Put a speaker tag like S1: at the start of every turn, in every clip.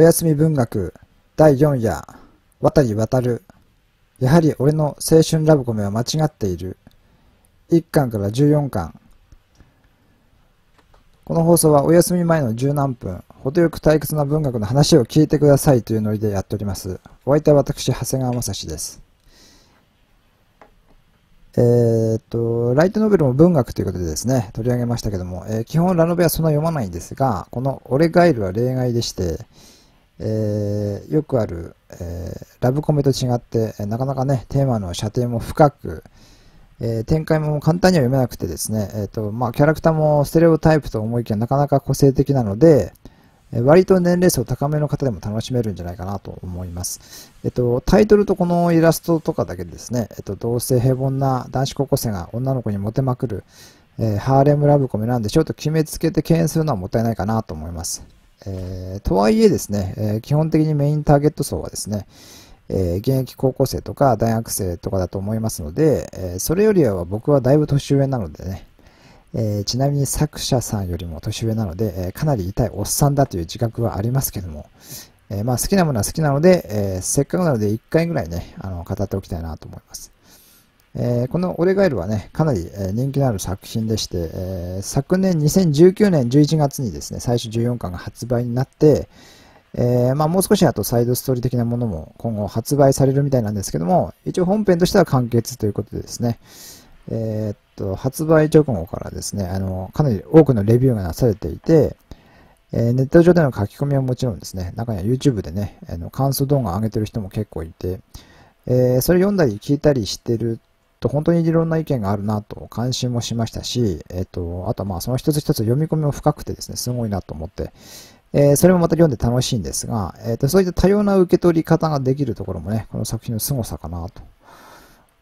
S1: おやすみ文学第4夜渡り渡るやはり俺の青春ラブコメは間違っている1巻から14巻この放送はお休み前の十何分程よく退屈な文学の話を聞いてくださいというノリでやっておりますお相手は私長谷川雅史ですえー、っと、ライトノベルも文学ということでですね、取り上げましたけども、えー、基本ラノベはそんな読まないんですが、この俺ガイルは例外でして、えー、よくある、えー、ラブコメと違って、なかなかね、テーマの射程も深く、えー、展開も簡単には読めなくてですね、えーとまあ、キャラクターもステレオタイプと思いきやなかなか個性的なので、え割と年齢層高めの方でも楽しめるんじゃないかなと思います。えっ、と、タイトルとこのイラストとかだけでですね、えっ、と、同性平凡な男子高校生が女の子にモテまくる、えハーレムラブコメなんでちょっと決めつけて敬遠するのはもったいないかなと思います。えー、とはいえですね、えー、基本的にメインターゲット層はですね、えー、現役高校生とか大学生とかだと思いますので、えそれよりは僕はだいぶ年上なのでね、えちなみに作者さんよりも年上なので、えかなり痛いおっさんだという自覚はありますけども、えまあ好きなものは好きなので、えせっかくなので1回ぐらいね、あの語っておきたいなと思います。えー、この「オレガエル」はねかなり、えー、人気のある作品でして、えー、昨年2019年11月にですね最終14巻が発売になって、えまあ、もう少しあとサイドストーリー的なものも今後発売されるみたいなんですけども一応本編としては完結ということでですね、えっと発売直後からですねあのかなり多くのレビューがなされていて、えネット上での書き込みはもちろんですね中には YouTube でねあの感想動画を上げてる人も結構いて、えそれ読んだり聞いたりしてると、本当にいろんな意見があるなと関心もしましたし、えっ、と、あとまあその一つ一つ読み込みも深くてですね、すごいなと思って、えー、それもまた読んで楽しいんですが、えっ、と、そういった多様な受け取り方ができるところもね、この作品の凄さかなと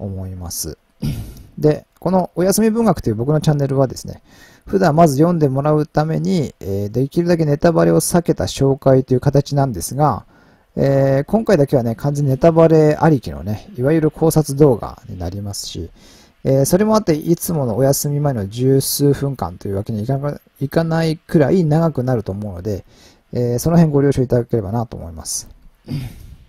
S1: 思います。で、このお休み文学という僕のチャンネルはですね、普段まず読んでもらうために、えー、できるだけネタバレを避けた紹介という形なんですが、えー、今回だけはね、完全ネタバレありきのね、いわゆる考察動画になりますし、えー、それもあって、いつものお休み前の十数分間というわけにいかないくらい長くなると思うので、えー、その辺ご了承いただければなと思います。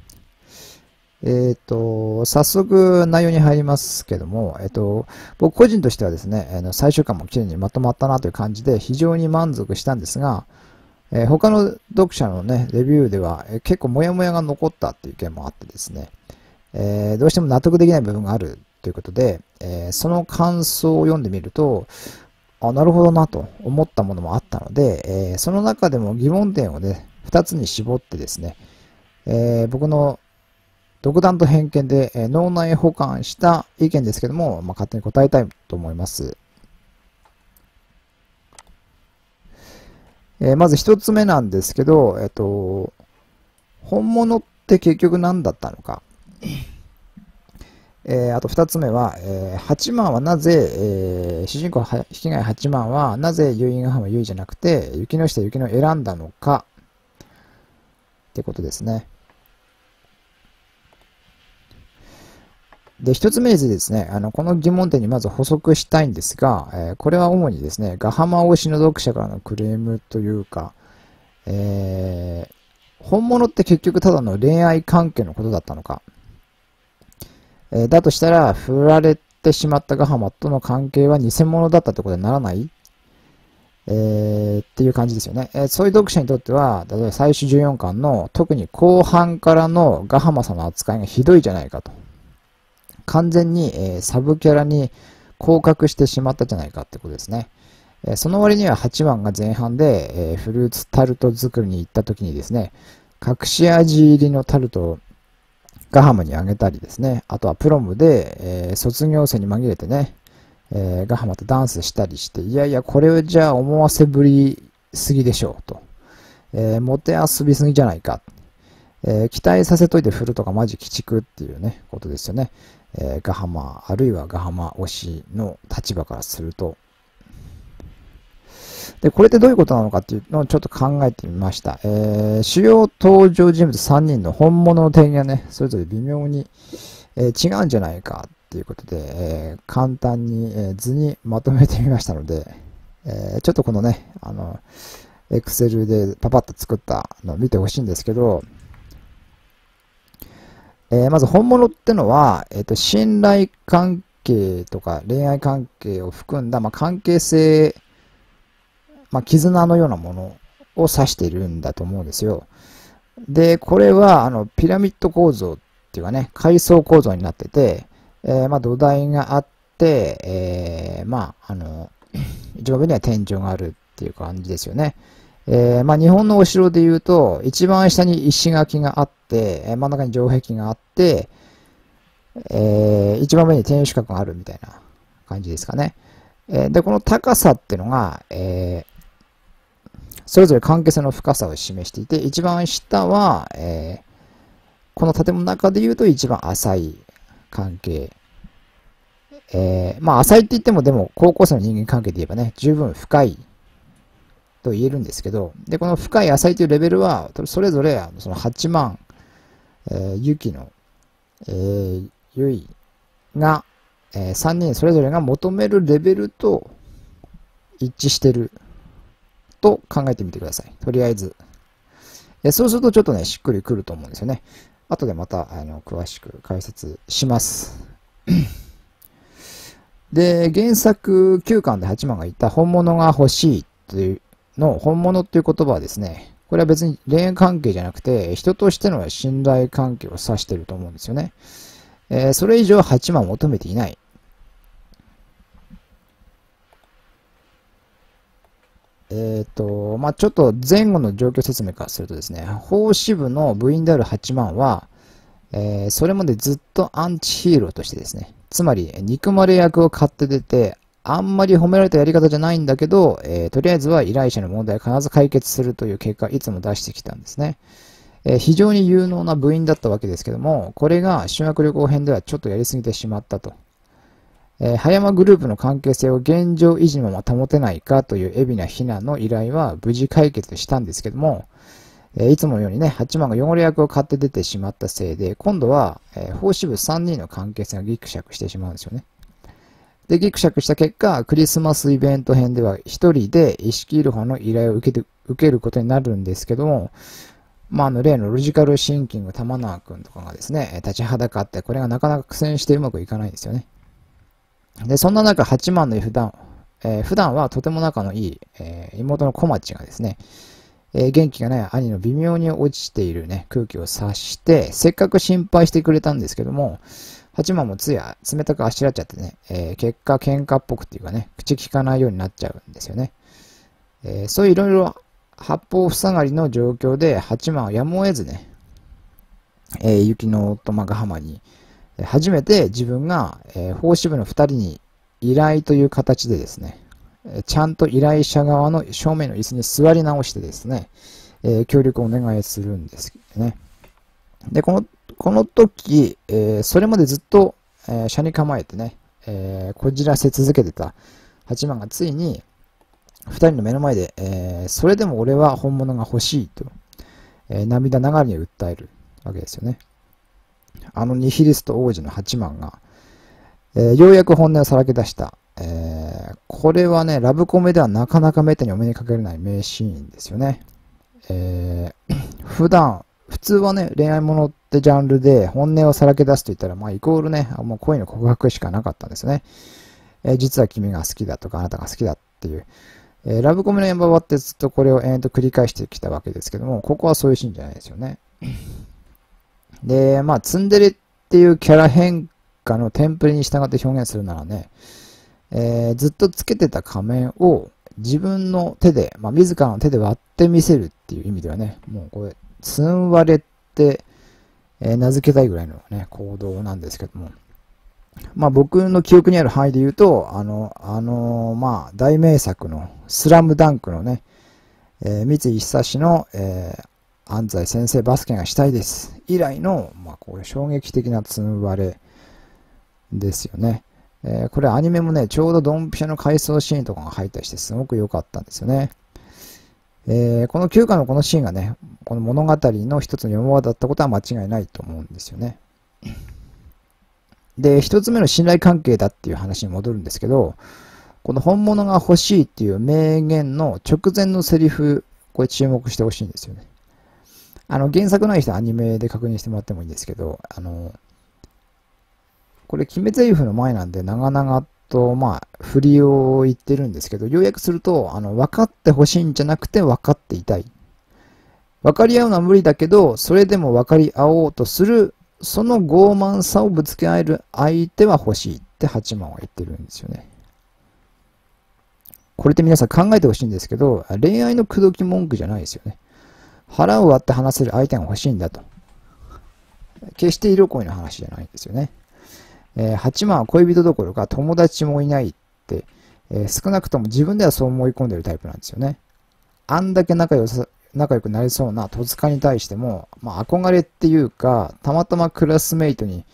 S1: えっ、と、早速内容に入りますけども、えっ、ー、と、僕個人としてはですね、えー、最終巻も綺麗にまとまったなという感じで非常に満足したんですが、えー、他の読者のね、レビューでは、えー、結構モヤモヤが残ったっていう意見もあってですね、えー、どうしても納得できない部分があるということで、えその感想を読んでみると、あ、なるほどなと思ったものもあったので、えその中でも疑問点をね、2つに絞ってですね、え僕の独断と偏見で、え脳内保管した意見ですけども、まあ、勝手に答えたいと思います。えー、まず一つ目なんですけど、えっ、ー、と、本物って結局何だったのか。えー、あと二つ目は、えー、八幡はなぜ、えー、主人公被害八幡はなぜ結衣ハムユイじゃなくて、雪の下雪の選んだのか、ってことですね。で、一つ目でですね、あの、この疑問点にまず補足したいんですが、えー、これは主にですね、ガハマ推しの読者からのクレームというか、えー、本物って結局ただの恋愛関係のことだったのか。えー、だとしたら、振られてしまったガハマとの関係は偽物だったってことにならないえー、っていう感じですよね、えー、そういう読者にとっては、例えば最終14巻の特に後半からのガハマさんの扱いがひどいじゃないかと。完全に、えサブキャラに降格してしまったじゃないかってことですね。えその割には8番が前半で、えフルーツタルト作りに行った時にですね、隠し味入りのタルトをガハムにあげたりですね、あとはプロムで、え卒業生に紛れてね、えガハマとダンスしたりして、いやいや、これじゃあ思わせぶりすぎでしょうと。えー、モテ遊びすぎじゃないか。えー、期待させといて振るとかマジ鬼畜っていうね、ことですよね。えー、ガハマあるいはガハマ推しの立場からすると。で、これってどういうことなのかっていうのをちょっと考えてみました。えー、主要登場人物3人の本物の点がね、それぞれ微妙に、えー、違うんじゃないかっていうことで、えー、簡単に、え図にまとめてみましたので、えちょっとこのね、あの、エクセルでパパッと作ったのを見てほしいんですけど、えー、まず本物ってのは、えっ、ー、と、信頼関係とか恋愛関係を含んだ、まあ、関係性、まあ、絆のようなものを指しているんだと思うんですよ。で、これは、あの、ピラミッド構造っていうかね、階層構造になってて、えー、まあ、土台があって、えー、まあ、あの、上には天井があるっていう感じですよね。えー、まあ、日本のお城で言うと、一番下に石垣があって、真ん中に城壁があって、えー、一番上に天守閣があるみたいな感じですかね。えー、で、この高さっていうのが、えそれぞれ関係性の深さを示していて、一番下は、えこの建物の中で言うと一番浅い関係。えまあ、浅いって言っても、でも、高校生の人間関係で言えばね、十分深いと言えるんですけど、で、この深い浅いというレベルは、それぞれその8万、えー、ユの、えー、ゆいが、えー、3人それぞれが求めるレベルと一致してると考えてみてください。とりあえず。えそうするとちょっとね、しっくりくると思うんですよね。後でまた、あの、詳しく解説します。で、原作9巻で8万が言った本物が欲しいというの本物っていう言葉はですね、これは別に恋愛関係じゃなくて、人としての信頼関係を指してると思うんですよね。えー、それ以上8万求めていない。えっ、ー、と、まあ、ちょっと前後の状況説明からするとですね、法師部の部員である8万は、えー、それまでずっとアンチヒーローとしてですね、つまり憎まれ役を買って出てあんまり褒められたやり方じゃないんだけど、えー、とりあえずは依頼者の問題を必ず解決するという結果、いつも出してきたんですね。えー、非常に有能な部員だったわけですけども、これが修学旅行編ではちょっとやりすぎてしまったと。えー、葉山グループの関係性を現状維持のまま保てないかという海老名ひなの依頼は無事解決したんですけども、えー、いつものようにね、8万が汚れ役を買って出てしまったせいで、今度は、えー、法師部3人の関係性がギクシャクしてしまうんですよね。で、ギクシャクした結果、クリスマスイベント編では一人で意識いルハの依頼を受けて受けることになるんですけども、まあ、あの例のロジカルシンキング玉縄くんとかがですね、立ちはだかって、これがなかなか苦戦してうまくいかないんですよね。で、そんな中、8万の普段、えー、普段はとても仲のいい、えー、妹の小町がですね、えー、元気がない兄の微妙に落ちているね、空気を察して、せっかく心配してくれたんですけども、8万もつや冷たくあしらっちゃってね、えー、結果喧嘩っぽくっていうかね、口きかないようになっちゃうんですよね。えー、そういういろいろ八方塞がりの状況で、8万はやむを得ずね、えー、雪の夫間ヶ浜に、初めて自分が、えー、法師部の2人に依頼という形でですね、えちゃんと依頼者側の正面の椅子に座り直してですね、え協力をお願いするんですけどね。で、このこの時、えー、それまでずっと、えー、車に構えてね、えー、こじらせ続けてた八幡がついに、二人の目の前で、えー、それでも俺は本物が欲しいと、えー、涙ながらに訴えるわけですよね。あのニヒリスト王子の八幡が、えー、ようやく本音をさらけ出した、えー、これはね、ラブコメではなかなかめったにお目にかけれない名シーンですよね。えー、普段、普通はね、恋愛ものってジャンルで本音をさらけ出すと言ったら、まあ、イコールね、もう恋の告白しかなかったんですね。えー、実は君が好きだとか、あなたが好きだっていう。えー、ラブコメのエンバってずっとこれを延々と繰り返してきたわけですけども、ここはそういうシーンじゃないですよね。で、まあ、ツンデレっていうキャラ変化のテンプレに従って表現するならね、えー、ずっとつけてた仮面を自分の手で、まあ、自らの手で割ってみせるっていう意味ではね、もうこて、つんわれって、えー、名付けたいぐらいのね、行動なんですけども。まあ僕の記憶にある範囲で言うと、あの、あのー、まあ大名作のスラムダンクのね、えー、三井久志の、えー、安西先生バスケがしたいです以来の、まあこれ衝撃的なつんわれですよね。えー、これアニメもね、ちょうどドンピシャの回想シーンとかが入ったりしてすごく良かったんですよね。えー、この9巻のこのシーンがね、この物語の一つの山場だったことは間違いないと思うんですよね。で、一つ目の信頼関係だっていう話に戻るんですけど、この本物が欲しいっていう名言の直前のセリフ、これ注目してほしいんですよね。あの、原作ない人はアニメで確認してもらってもいいんですけど、あの、これ、決め台詞の前なんで長々と、まあ、振りを言ってるんですけど、要約すると、あの、分かってほしいんじゃなくて分かっていたい。分かり合うのは無理だけど、それでも分かり合おうとする、その傲慢さをぶつけ合える相手は欲しいって八幡は言ってるんですよね。これって皆さん考えてほしいんですけど、恋愛の口説き文句じゃないですよね。腹を割って話せる相手が欲しいんだと。決して色恋の話じゃないんですよね。えー、8万は恋人どころか友達もいないって、えー、少なくとも自分ではそう思い込んでるタイプなんですよね。あんだけ仲良さ、仲良くなりそうな戸塚に対しても、まあ、憧れっていうか、たまたまクラスメイトに、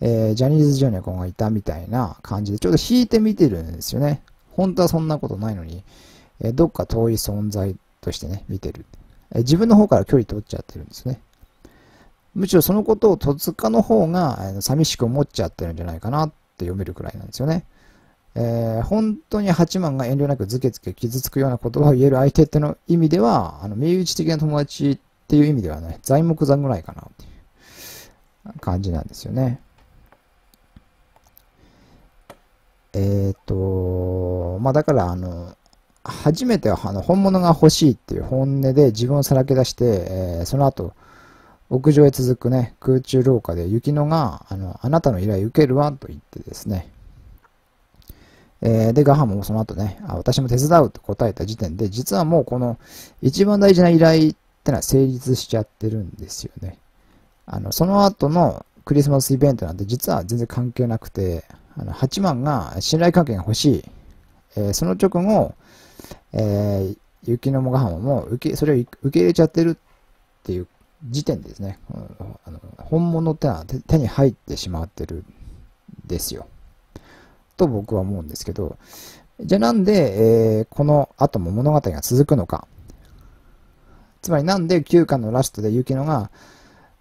S1: えー、ジャニーズジュニア子がいたみたいな感じで、ちょっと引いてみてるんですよね。本当はそんなことないのに、えー、どっか遠い存在としてね、見てる、え自分の方から距離取っちゃってるんですね。むしろそのことを戸塚の方が寂しく思っちゃってるんじゃないかなって読めるくらいなんですよね。えー、本当に八幡が遠慮なくずけずけ傷つくような言葉を言える相手っての意味では、あの、身内的な友達っていう意味ではね、材木座ぐらいかなっていう感じなんですよね。えっ、ー、と、まあだから、あの、初めてはあの本物が欲しいっていう本音で自分をさらけ出して、えー、その後、屋上へ続くね、空中廊下で雪乃が、あの、あなたの依頼受けるわ、と言ってですね、えー、で、ガハもその後ね、あ、私も手伝うと答えた時点で、実はもうこの一番大事な依頼ってのは成立しちゃってるんですよね。あの、その後のクリスマスイベントなんて実は全然関係なくて、あの、8万が信頼関係が欲しい。えー、その直後、えー、雪乃もガハもも受け、それを受け入れちゃってるっていう時点でですね、うん、あの本物ってのは手に入ってしまってるんですよ。と僕は思うんですけど、じゃあなんで、えー、この後も物語が続くのか。つまりなんで9巻のラストで雪乃が、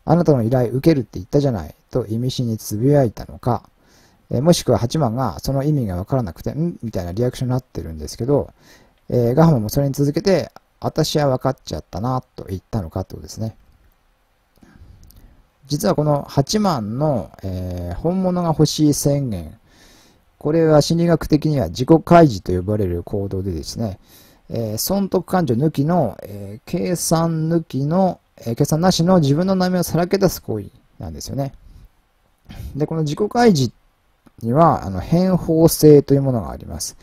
S1: あなたの依頼受けるって言ったじゃないと意味深につぶやいたのか、えー、もしくは8番がその意味がわからなくて、んみたいなリアクションになってるんですけど、えー、ガハマもそれに続けて、私は分かっちゃったなと言ったのかってことですね。実はこの8万の、えー、本物が欲しい宣言、これは心理学的には自己開示と呼ばれる行動でですね、えー、損得感情抜きの、えー、計算抜きの、えー、計算なしの自分の悩みをさらけ出す行為なんですよね。で、この自己開示には、あの、変法性というものがあります。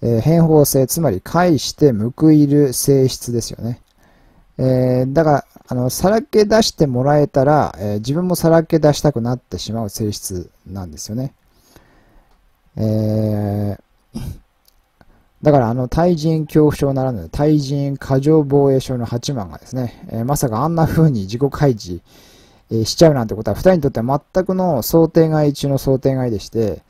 S1: え変法性、つまり、介して報いる性質ですよね。えー、だから、あの、さらけ出してもらえたら、えー、自分もさらけ出したくなってしまう性質なんですよね。えー、だから、あの、対人恐怖症ならぬ、対人過剰防衛症の八幡がですね、えー、まさかあんな風に自己開示、えー、しちゃうなんてことは、二人にとっては全くの想定外中の想定外でして、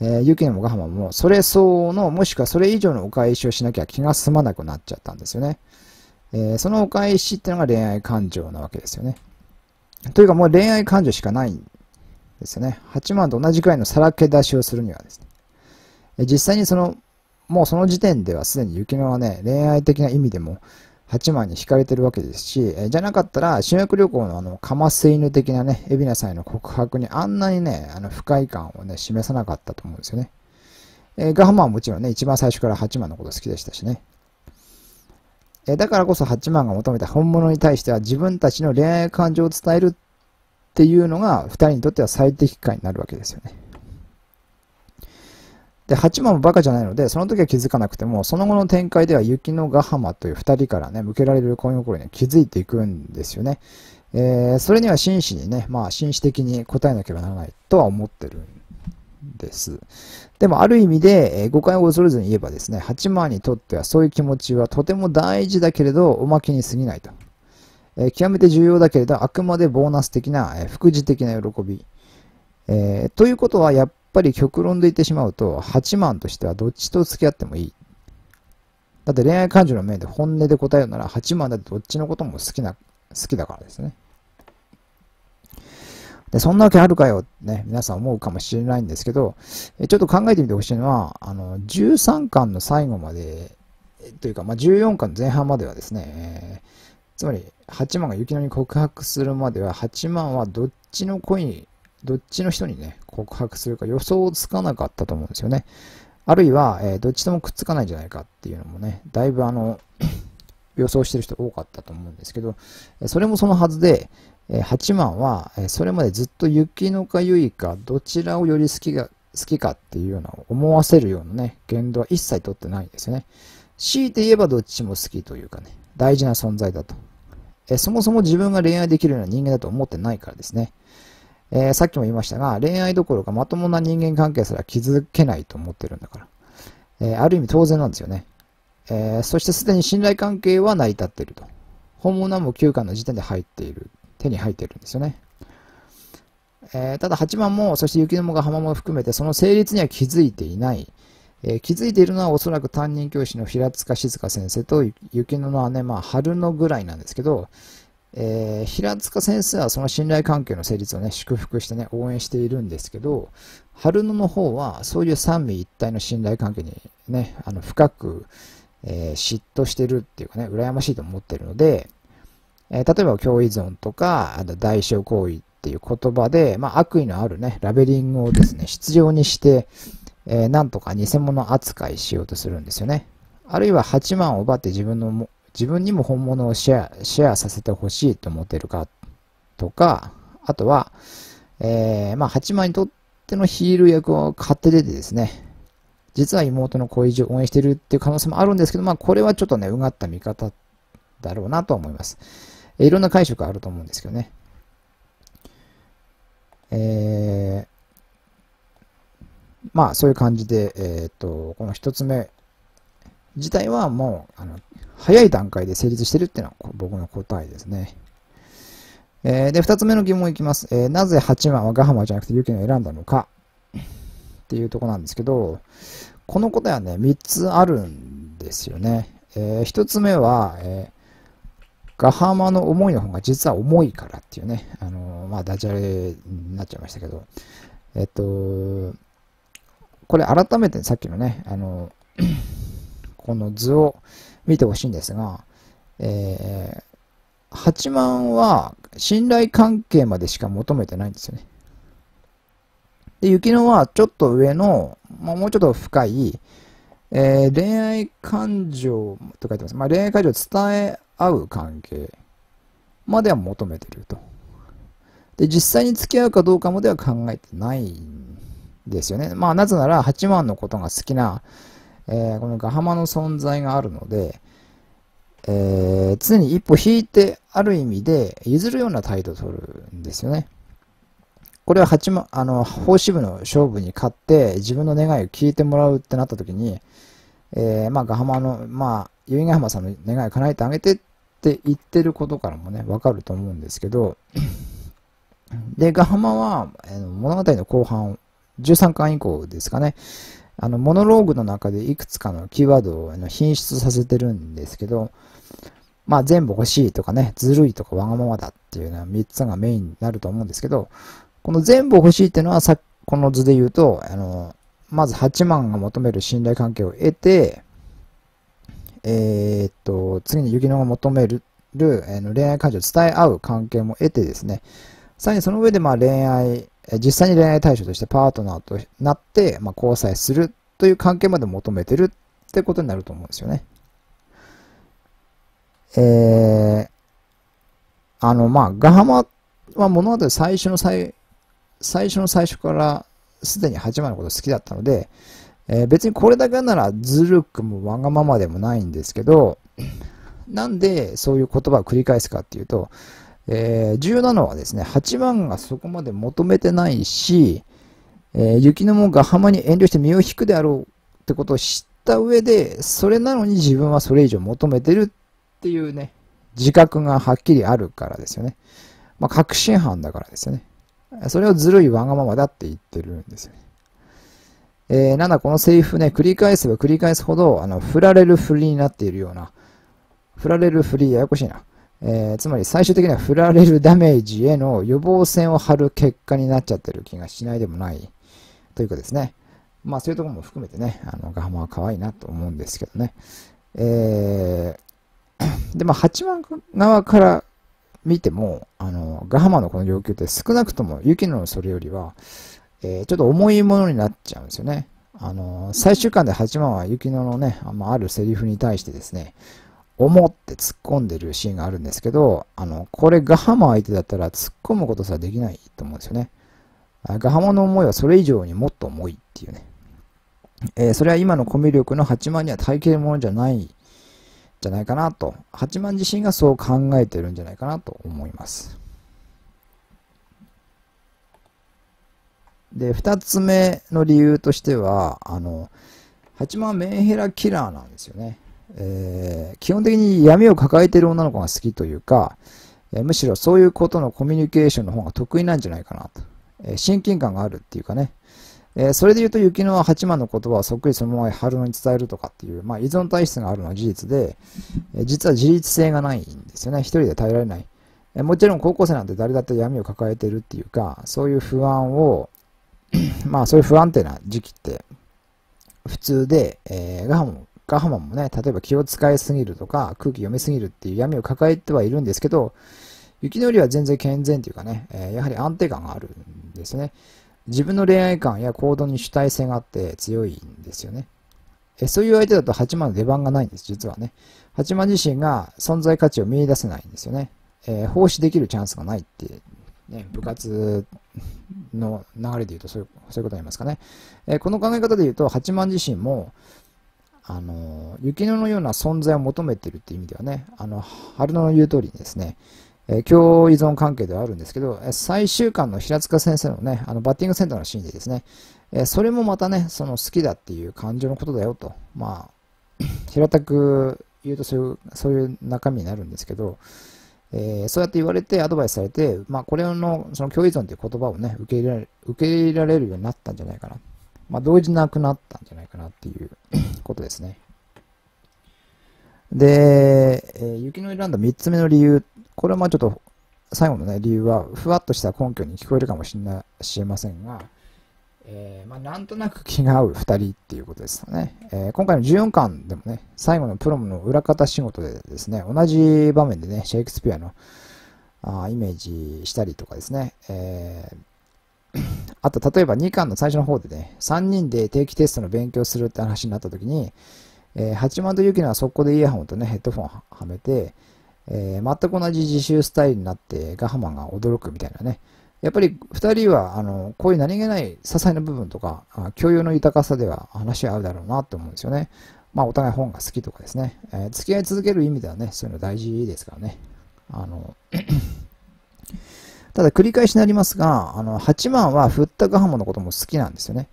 S1: えー、雪もガハマも、それ相応の、もしくはそれ以上のお返しをしなきゃ気が済まなくなっちゃったんですよね。えー、そのお返しってのが恋愛感情なわけですよね。というかもう恋愛感情しかないんですよね。8万と同じくらいのさらけ出しをするにはですね。え実際にその、もうその時点ではすでに雪乃はね、恋愛的な意味でも8万に惹かれてるわけですし、えじゃなかったら修学旅行のあの、カマス犬的なね、海老名さんへの告白にあんなにね、あの不快感をね、示さなかったと思うんですよね。えー、ガハマはもちろんね、一番最初から8万のこと好きでしたしね。えだからこそ八幡が求めた本物に対しては自分たちの恋愛感情を伝えるっていうのが2人にとっては最適解になるわけですよね。で、八万もバカじゃないので、その時は気づかなくても、その後の展開では雪のガハマという2人からね、向けられる恋心に気づいていくんですよね。えー、それには真摯にね、まあ、紳士的に答えなければならないとは思ってるんです。でもある意味で、え誤解を恐れずに言えばですね、8万にとってはそういう気持ちはとても大事だけれど、おまけに過ぎないと。え極めて重要だけれど、あくまでボーナス的な、え副次的な喜び。えー、ということは、やっぱり極論で言ってしまうと、8万としてはどっちと付き合ってもいい。だって恋愛感情の面で本音で答えるなら、8万だってどっちのことも好きな、好きだからですね。で、そんなわけあるかよってね、皆さん思うかもしれないんですけど、えちょっと考えてみてほしいのは、あの、13巻の最後まで、というか、まあ、14巻の前半まではですね、えー、つまり、8万が雪乃に告白するまでは、8万はどっちの恋に、どっちの人にね、告白するか予想つかなかったと思うんですよね。あるいは、えー、どっちともくっつかないんじゃないかっていうのもね、だいぶあの予想してる人多かったと思うんですけど、それもそのはずで、えー、は、えそれまでずっと雪のかゆいか、どちらをより好きが、好きかっていうような思わせるようなね、言動は一切取ってないんですよね。強いて言えばどっちも好きというかね、大事な存在だと。えそもそも自分が恋愛できるような人間だと思ってないからですね。えー、さっきも言いましたが、恋愛どころかまともな人間関係すら気づけないと思ってるんだから。えー、ある意味当然なんですよね。えー、そしてすでに信頼関係は成り立っていると。本物はもう9巻の時点で入っている手に入ってるんですよね。えー、ただ8番も、そして雪雲が浜も含めて、その成立には気づいていない。えー、気づいているのはおそらく担任教師の平塚静香先生と雪乃の姉、まあ、春野ぐらいなんですけど、えー、平塚先生はその信頼関係の成立をね、祝福してね、応援しているんですけど、春野の方は、そういう三位一体の信頼関係にね、あの深く、えー、嫉妬してるっていうかね、羨ましいと思ってるので、えー、例えば、共依存とか、あと代償行為っていう言葉で、まあ、悪意のあるね、ラベリングをですね、必要にして、えー、なんとか偽物扱いしようとするんですよね。あるいは8万を奪って自分の自分にも本物をシェアシェアさせてほしいと思ってるかとか、あとは、えー、まあ、8万にとってのヒール役を買って出てですね、実は妹の恋人を応援してるっていう可能性もあるんですけど、まあ、これはちょっとね、うがった見方だろうなと思います。いろんな解釈あると思うんですけどね。えー、まあそういう感じで、えー、っと、この一つ目自体はもう、あの、早い段階で成立してるっていうのは僕の答えですね。えー、で、二つ目の疑問いきます。えー、なぜ八万はガハマじゃなくてユキを選んだのかっていうとこなんですけど、この答えはね、三つあるんですよね。えー、一つ目は、えガハマの思いの方が実は重いからっていうね、あのまあ、ダジャレになっちゃいましたけど、えっと、これ改めてさっきのね、あの、この図を見てほしいんですが、えー、八万は信頼関係までしか求めてないんですよね。で、雪乃はちょっと上の、まあ、もうちょっと深い、えー、恋愛感情と書いてます。まあ、恋愛感情を伝え合う関係までは求めてると。で、実際に付き合うかどうかまでは考えてないんですよね。まあ、なぜなら8万のことが好きな、えー、このガハマの存在があるので、えー、常に一歩引いて、ある意味で譲るような態度を取るんですよね。これは八幡、あの、法師部の勝負に勝って、自分の願いを聞いてもらうってなった時に、えー、まあ、ガハマの、まあ、由比ヶ浜さんの願い叶えてあげてって言ってることからもね、わかると思うんですけど、で、ガハマは、えー、物語の後半、13巻以降ですかね、あの、モノローグの中でいくつかのキーワードを品質させてるんですけど、まあ全部欲しいとかね、ずるいとかわがままだっていうのは3つがメインになると思うんですけど、この全部欲しいっていうのはさこの図で言うと、あの、まず8万が求める信頼関係を得て、えー、っと、次に雪乃が求める、えー、恋愛感情を伝え合う関係も得てですね、さらにその上でまあ恋愛、実際に恋愛対象としてパートナーとなって、まあ、交際するという関係まで求めてるってことになると思うんですよね。えー、あの、まあ、ガハマは物語最初の最、最初の最初からすでに八枚のこと好きだったので、えー、別にこれだけならずるくもわがままでもないんですけど、なんでそういう言葉を繰り返すかっていうと、えー、重要なのはですね、8番がそこまで求めてないし、えー、雪の門が浜に遠慮して身を引くであろうってことを知った上で、それなのに自分はそれ以上求めてるっていうね、自覚がはっきりあるからですよね。まあ、確信犯だからですよね。それをずるいわがままだって言ってるんですよね。えー、なんだこのセリフね、繰り返せば繰り返すほど、あの、振られる振りになっているような、振られる振り、ややこしいな。えー、つまり最終的には振られるダメージへの予防線を張る結果になっちゃってる気がしないでもないというかですね。まあそういうところも含めてね、あの、ガハマは可愛いなと思うんですけどね。えー、で、まあ八幡側から見ても、あの、ガハマのこの要求って少なくとも雪のそれよりは、えー、ちょっと重いものになっちゃうんですよね。あのー、最終巻で八幡は雪乃のね、まあ、あるセリフに対してですね、思って突っ込んでるシーンがあるんですけど、あの、これガハマ相手だったら突っ込むことさできないと思うんですよね。ガハマの思いはそれ以上にもっと重いっていうね。えー、それは今のコミュ力の8万には耐えきるものじゃない、じゃないかなと。8万自身がそう考えてるんじゃないかなと思います。で、二つ目の理由としては、あの、八幡メンヘラキラーなんですよね。えー、基本的に闇を抱えている女の子が好きというか、えー、むしろそういうことのコミュニケーションの方が得意なんじゃないかなと。えー、親近感があるっていうかね。えそれで言うと、雪乃は八幡の言葉をそっくりそのまま春野に伝えるとかっていう、まあ、依存体質があるのは事実で、え実は自立性がないんですよね。一人で耐えられない。えもちろん高校生なんて誰だって闇を抱えてるっていうか、そういう不安を、まあそういう不安定な時期って普通で、えー、ガハマン、ガハマもね、例えば気を使いすぎるとか、空気読みすぎるっていう闇を抱えてはいるんですけど、雪のりは全然健全というかね、えー、やはり安定感があるんですね。自分の恋愛感や行動に主体性があって強いんですよね。えそういう相手だと八幡の出番がないんです、実はね。八幡自身が存在価値を見出せないんですよね。えー、奉仕できるチャンスがないって、ね、部活の流れで言うとそういうそういうことになりますかね、えー、この考え方で言うと八幡自身もあの雪乃のような存在を求めてるっていう意味ではねあの春野の言う通りにですね、えー、共依存関係ではあるんですけど最終巻の平塚先生のねあのバッティングセンターのシーンでですね、えー、それもまたねその好きだっていう感情のことだよとまあ平たく言うとそういうそういう中身になるんですけど、えー、そうやって言われてアドバイスされて、まあ、これの、その共依存という言葉をね、受け入れられ、受け入れられるようになったんじゃないかな。まあ、同時なくなったんじゃないかなっていう ことですね。で、えー、雪の選んだ3つ目の理由、これはまあちょっと最後のね、理由は、ふわっとした根拠に聞こえるかもしれませんが、えー、まあ、なんとなく気が合う2人っていうことですね、えー、今回の14巻でもね、最後のプロムの裏方仕事でですね、同じ場面でね、シェイクスピアのあイメージしたりとかですね、えー、あと例えば2巻の最初の方でね、3人で定期テストの勉強するって話になった時に、えー、八幡ゆきなは速攻でイヤホンとね、ヘッドフォンはめて、えー、全く同じ自習スタイルになってガハマンが驚くみたいなね、やっぱり2人はあのこういう何気ない些細な部分とか共有の豊かさでは話し合うだろうなって思うんですよね。まあお互い本が好きとかですね、えー、付き合い続ける意味ではね、そういうの大事ですからね。あの ただ繰り返しになりますが、あの8万は振ったガハモのことも好きなんですよね。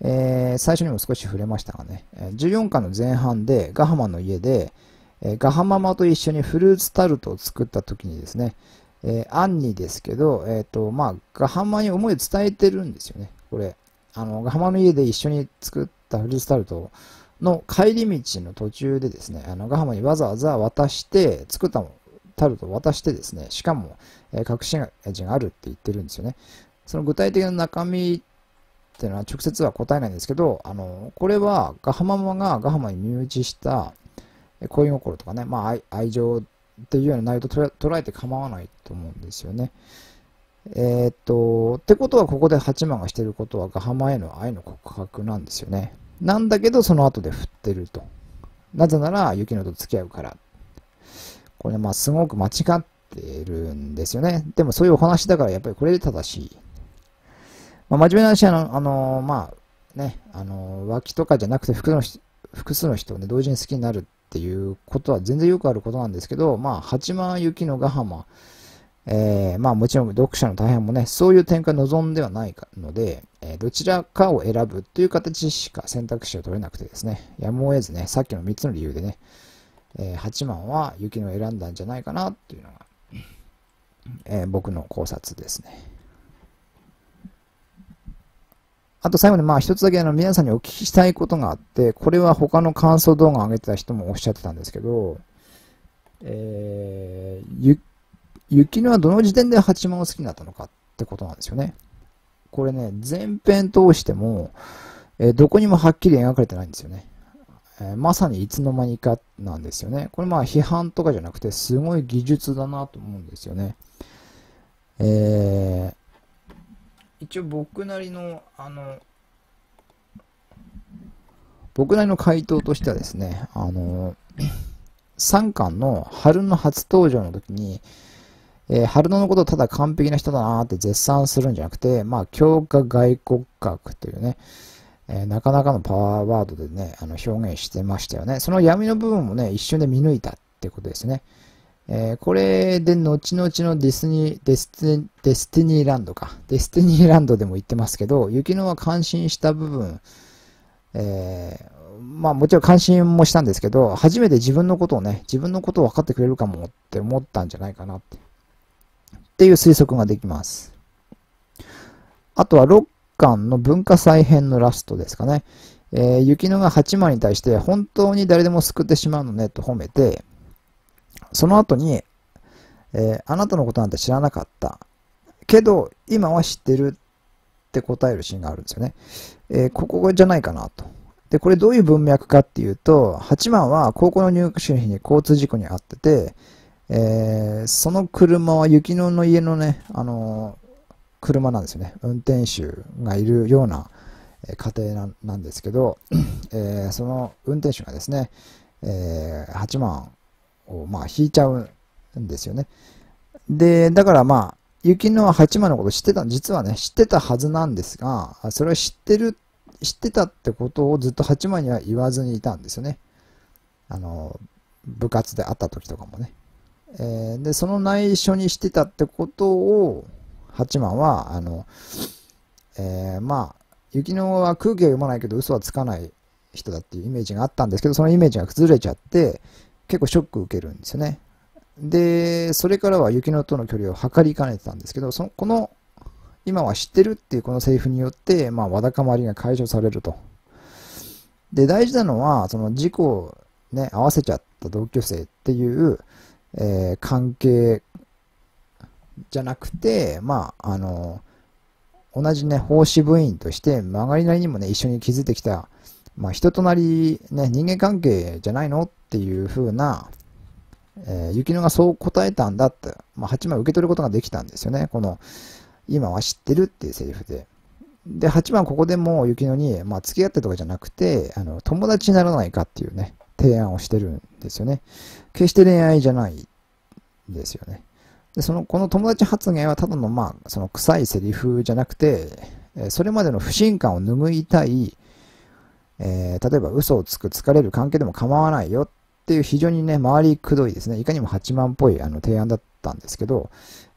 S1: えー、最初にも少し触れましたがね、14巻の前半でガハマの家で、えー、ガハママと一緒にフルーツタルトを作った時にですね、えー、案にですけど、えっ、ー、と、まあ、ガハマに思いを伝えてるんですよね。これ。あの、ガハマの家で一緒に作ったフリースタルトの帰り道の途中でですね、あの、ガハマにわざわざ渡して、作ったタルトを渡してですね、しかも、えー、隠し味があるって言ってるんですよね。その具体的な中身っていうのは直接は答えないんですけど、あの、これはガハママがガハマに入地した恋心とかね、まあ愛情っていうような内容と捉えて構わないと思うんですよね。えー、っと、ってことはここで八幡がしてることはガハマへの愛の告白なんですよね。なんだけどその後で振ってると。なぜなら雪乃と付き合うから。これまあすごく間違ってるんですよね。でもそういうお話だからやっぱりこれで正しい。まあ、真面目な話はあの、まあね、あの、脇とかじゃなくて複数の人、複数の人をね、同時に好きになるっていうことは全然よくあることなんですけど、まあ、八幡行きのヶ浜、えー、まあもちろん読者の大半もね、そういう展開望んではないので、えー、どちらかを選ぶという形しか選択肢を取れなくてですね、やむを得ずね、さっきの3つの理由でね、えー、8万は雪の選んだんじゃないかなっていうのが、えー、僕の考察ですね。あと最後にまあ一つだけあの皆さんにお聞きしたいことがあって、これは他の感想動画を上げてた人もおっしゃってたんですけど、えー、ゆ、雪乃はどの時点で八幡を好きになったのかってことなんですよね。これね、前編通しても、えー、どこにもはっきり描かれてないんですよね。えー、まさにいつの間にかなんですよね。これまあ批判とかじゃなくて、すごい技術だなと思うんですよね。えー、一応僕なりの、あの、僕なりの回答としてはですね、あの、3巻の春の初登場の時に、えー、春野のことをただ完璧な人だなって絶賛するんじゃなくて、まあ、強化外骨格というね、えー、なかなかのパワーワードでね、あの表現してましたよね。その闇の部分もね、一瞬で見抜いたってことですね。えー、これで後々のディスニデステデスティニーランドか。デスティニーランドでも言ってますけど、雪乃は感心した部分、えー、まあもちろん感心もしたんですけど、初めて自分のことをね、自分のことを分かってくれるかもって思ったんじゃないかなって。っていう推測ができます。あとは6巻の文化再編のラストですかね。えー、雪乃が八幡に対して本当に誰でも救ってしまうのねと褒めて、その後に、えー、あなたのことなんて知らなかった。けど、今は知ってるって答えるシーンがあるんですよね。えー、ここじゃないかなと。で、これどういう文脈かっていうと、8万は高校の入学式の日に交通事故に遭ってて、えー、その車は雪乃の家のね、あのー、車なんですよね。運転手がいるような家庭なんですけど、えー、その運転手がですね、えー、8万をまあ引いちゃうんですよね。で、だからまあ、雪の八幡のこと知ってた、実はね、知ってたはずなんですが、それは知ってる、知ってたってことをずっと八幡には言わずにいたんですよね。あの、部活で会った時とかもね。えー、で、その内緒にしてたってことを、八幡は、あの、えー、まあ、雪乃は空気は読まないけど嘘はつかない人だっていうイメージがあったんですけど、そのイメージが崩れちゃって、結構ショック受けるんですよね。で、それからは雪乃との距離を測りかねてたんですけど、そのこの今は知ってるっていうこのセリフによって、まあ、わだかまりが解消されると。で、大事なのは、その事故をね、合わせちゃった同居生っていう、えー、関係じゃなくて、まあ、あの、同じね、奉仕部員として、曲がりなりにもね、一緒に築いてきた、まあ、人となり、ね、人間関係じゃないのっっていう風な、えー、雪乃がそう答えたんだって、まあ、8番受け取ることができたんですよね。この、今は知ってるっていうセリフで。で、8番ここでも雪乃に、まあ、付き合ってとかじゃなくて、あの、友達にならないかっていうね、提案をしてるんですよね。決して恋愛じゃないんですよね。で、その、この友達発言はただの、まあ、その臭いセリフじゃなくて、それまでの不信感を拭いたい、えー、例えば嘘をつく、疲れる関係でも構わないよっっていう非常にね、回りくどいですね、いかにも八万っぽいあの提案だったんですけど、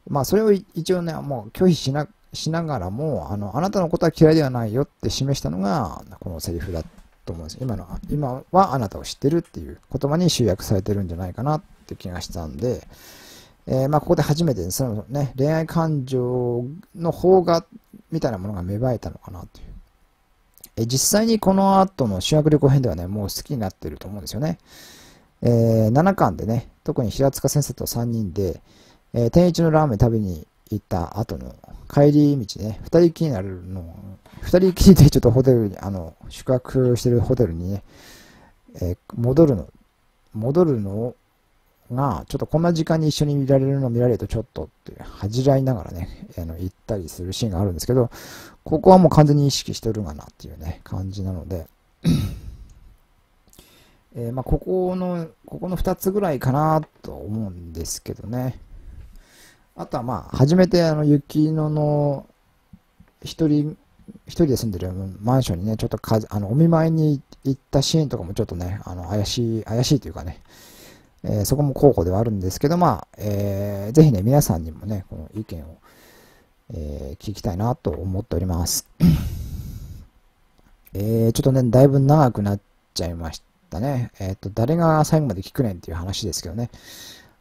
S1: まあそれを一応ね、もう拒否しなしながらもあの、あなたのことは嫌いではないよって示したのが、このセリフだと思うんです今の。今はあなたを知ってるっていう言葉に集約されてるんじゃないかなって気がしたんで、えー、まあここで初めて、そのね、恋愛感情の方が、みたいなものが芽生えたのかなという。え実際にこの後の修学旅行編ではね、もう好きになってると思うんですよね。えー、7巻でね、特に平塚先生と3人で、えー、天一のラーメン食べに行った後の帰り道ね、2人きりになるの、2人きりでちょっとホテルに、あの、宿泊してるホテルにね、えー、戻るの、戻るのが、ちょっとこんな時間に一緒に見られるの見られるとちょっとって恥じらいながらね、の行ったりするシーンがあるんですけど、ここはもう完全に意識してるがなっていうね、感じなのでえー、まあ、ここの、ここの2つぐらいかなと思うんですけどね。あとはまあ、初めてあの、雪乃の、一人、一人で住んでるマンションにね、ちょっとか、あの、お見舞いに行ったシーンとかもちょっとね、あの、怪しい、怪しいというかね、えー、そこも候補ではあるんですけど、まあ、えー、ぜひね、皆さんにもね、この意見を、えー、聞きたいなと思っております。えー、ちょっとね、だいぶ長くなっちゃいました。ったね。えっ、ー、と、誰が最後まで聞くねんっていう話ですけどね。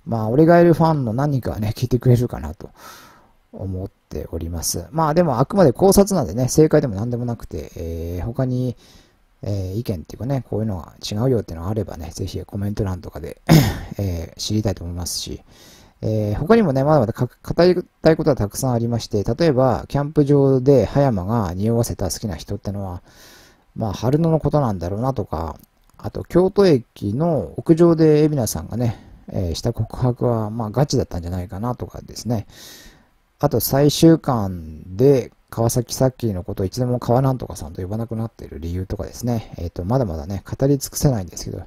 S1: まあ、俺がいるファンの何人かはね、聞いてくれるかなと思っております。まあ、でもあくまで考察なんでね、正解でも何でもなくて、えー、他に、えー、意見っていうかね、こういうのが違うよっていうのがあればね、ぜひコメント欄とかで えー、知りたいと思いますし、えー、他にもね、まだまだ語りたいことはたくさんありまして、例えば、キャンプ場で葉山が匂わせた好きな人ってのは、まあ、春野のことなんだろうなとか、あと京都駅の屋上で海老名さんがね、えー、した告白はまあガチだったんじゃないかなとかですね。あと最終巻で川崎さっきのことをいつでも川なんとかさんと呼ばなくなっている理由とかですね。えっ、ー、と、まだまだね、語り尽くせないんですけど、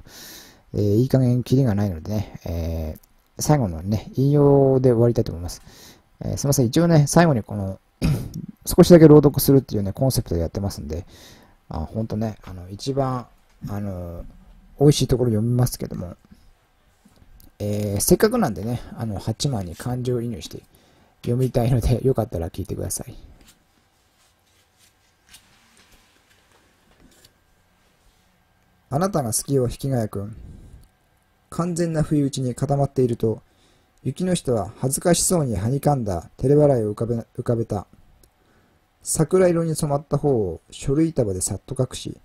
S1: えー、いい加減キリがないのでね、えー、最後のね、引用で終わりたいと思います。えー、すいません、一応ね、最後にこの 少しだけ朗読するっていうね、コンセプトでやってますんで、あ本当ね、あの、一番あの、美味しいところ読みますけども、えー、せっかくなんでね、あの、八枚に感情移入して読みたいので、よかったら聞いてください。あなたが好きよ、引きがやくん。完全な不意打ちに固まっていると、雪の人は恥ずかしそうにはにかんだ照れ笑いを浮かべ浮かべた。桜色に染まった方を書類束でさっと隠し、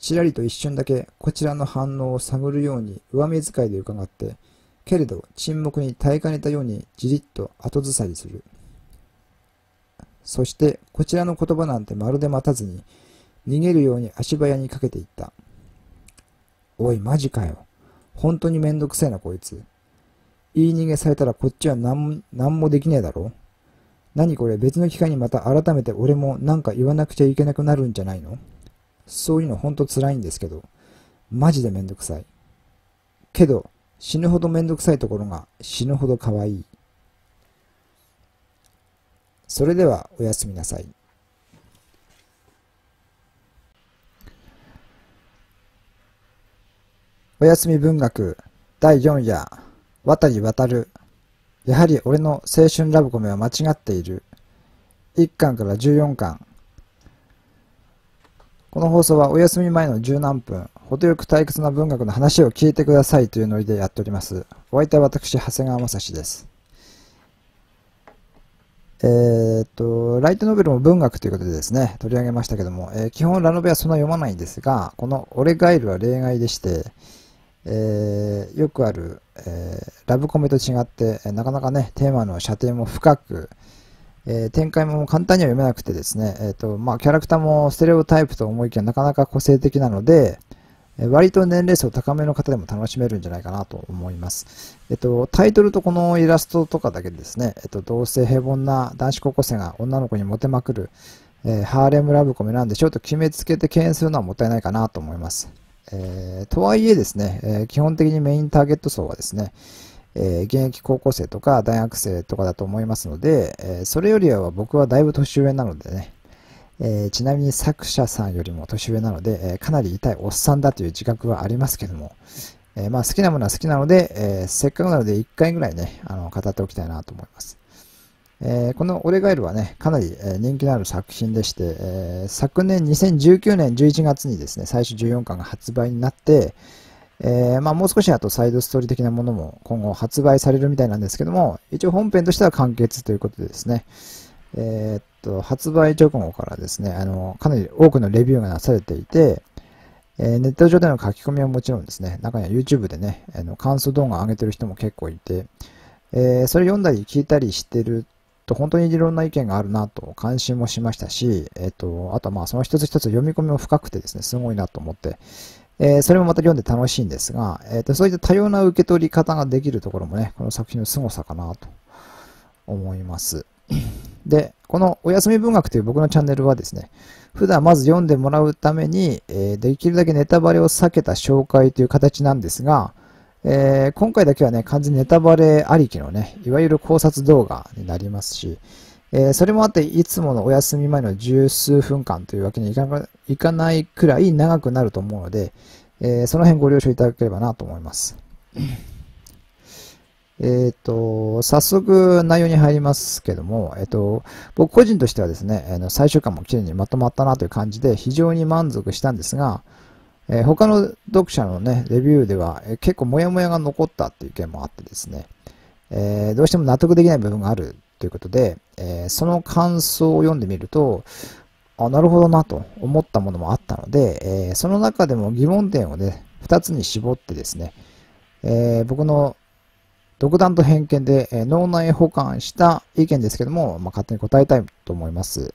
S1: ちらりと一瞬だけこちらの反応を探るように上目遣いで伺って、けれど沈黙に耐えかねたようにじりっと後ずさりする。そしてこちらの言葉なんてまるで待たずに、逃げるように足早にかけていった。おい、マジかよ。本当にめんどくせえな、こいつ。言い逃げされたらこっちは何何もできねえだろ何これ別の機会にまた改めて俺も何か言わなくちゃいけなくなるんじゃないのそういうのほんと辛いんですけど、マジでめんどくさい。けど、死ぬほどめんどくさいところが死ぬほど可愛い。それではおやすみなさい。おやすみ文学第4夜渡り渡るやはり俺の青春ラブコメは間違っている1巻から14巻この放送はお休み前の十何分、程よく退屈な文学の話を聞いてくださいというノリでやっております。お相手は私、長谷川正史です。えー、っと、ライトノベルも文学ということでですね、取り上げましたけども、えー、基本ラノベはそんな読まないんですが、この俺ガイルは例外でして、えー、よくある、えー、ラブコメと違って、なかなかね、テーマの射程も深く、えー、展開も簡単には読めなくてですね、えーとまあ、キャラクターもステレオタイプと思いきやなかなか個性的なので、えー、割と年齢層高めの方でも楽しめるんじゃないかなと思います。えっ、ー、と、タイトルとこのイラストとかだけでですね、えっ、ー、と、どうせ平凡な男子高校生が女の子にモテまくる、えハーレムラブコメなんでちょっと決めつけて敬遠するのはもったいないかなと思います。えとはいえですね、え基本的にメインターゲット層はですね、え現役高校生とか大学生とかだと思いますので、えそれよりは僕はだいぶ年上なのでね、えちなみに作者さんよりも年上なので、えかなり痛いおっさんだという自覚はありますけども、えまあ好きなものは好きなので、えせっかくなので1回ぐらいね、あの語っておきたいなと思います。えー、この「オレガエル」はね、かなり、人気のある作品でして、えー、昨年2019年11月にですね、最初14巻が発売になって、えー、まあ、もう少しあとサイドストーリー的なものも今後発売されるみたいなんですけども、一応本編としては完結ということでですね、えー、っと、発売直後からですね、あの、かなり多くのレビューがなされていて、えー、ネット上での書き込みはもちろんですね、中には YouTube でね、あの感想動画上げてる人も結構いて、えそれ読んだり聞いたりしてると本当にいろんな意見があるなと関心もしましたし、えっと、あとはまあその一つ一つ読み込みも深くてですね、すごいなと思って、えー、それもまた読んで楽しいんですが、えーと、そういった多様な受け取り方ができるところもね、この作品の凄さかなと思います。で、このお休み文学という僕のチャンネルはですね、普段まず読んでもらうために、えー、できるだけネタバレを避けた紹介という形なんですが、えー、今回だけはね、完全にネタバレありきのね、いわゆる考察動画になりますし、えー、それもあって、いつものお休み前の十数分間というわけにいかないくらい長くなると思うので、えー、その辺ご了承いただければなと思います。えっ、と、早速内容に入りますけども、えっ、ー、と、僕個人としてはですね、えの最終巻もきれいにまとまったなという感じで非常に満足したんですが、えー、他の読者のね、レビューでは、えー、結構モヤモヤが残ったっていう意見もあってですね、えどうしても納得できない部分があるということで、えー、その感想を読んでみると、あ、なるほどなと思ったものもあったので、えー、その中でも疑問点をね、2つに絞ってですね、えー、僕の独断と偏見で、え脳内保管した意見ですけども、まあ、勝手に答えたいと思います。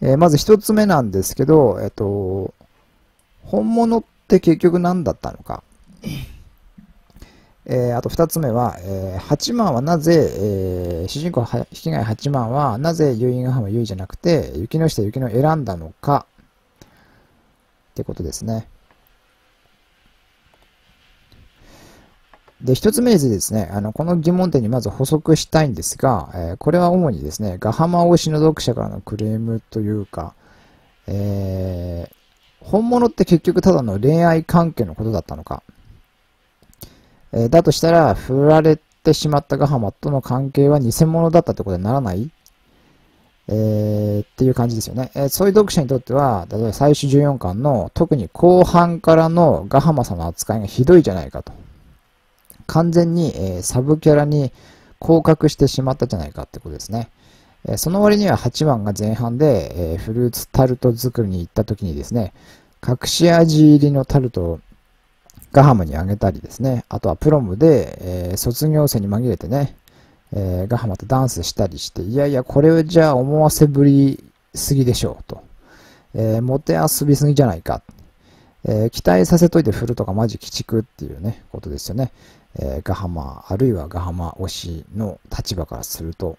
S1: えまず1つ目なんですけど、えっ、と、本物って結局何だったのか。えー、あと二つ目は、えー、八幡はなぜ、えー、主人公は、引貝八幡はなぜイガハ浜ユイじゃなくて雪の下雪の選んだのかってことですね。で、一つ目にですね、あの、この疑問点にまず補足したいんですが、えー、これは主にですね、ガハマ推しの読者からのクレームというか、えー、本物って結局ただの恋愛関係のことだったのか、えー、だとしたら、振られてしまったガハマとの関係は偽物だったってことにならないえー、っていう感じですよね、えー、そういう読者にとっては、例えば最終14巻の特に後半からのガハマさんの扱いがひどいじゃないかと。完全に、えー、サブキャラに降格してしまったじゃないかってことですね。えその割には8番が前半で、えフルーツタルト作りに行った時にですね、隠し味入りのタルトをガハムにあげたりですね、あとはプロムで、えー、卒業生に紛れてね、えー、ガハマとダンスしたりして、いやいや、これじゃあ思わせぶりすぎでしょうと。えー、モテ遊びすぎじゃないか。えー、期待させといて振るとかマジ鬼畜っていうね、ことですよね。えー、ガハマ、あるいはガハマ推しの立場からすると、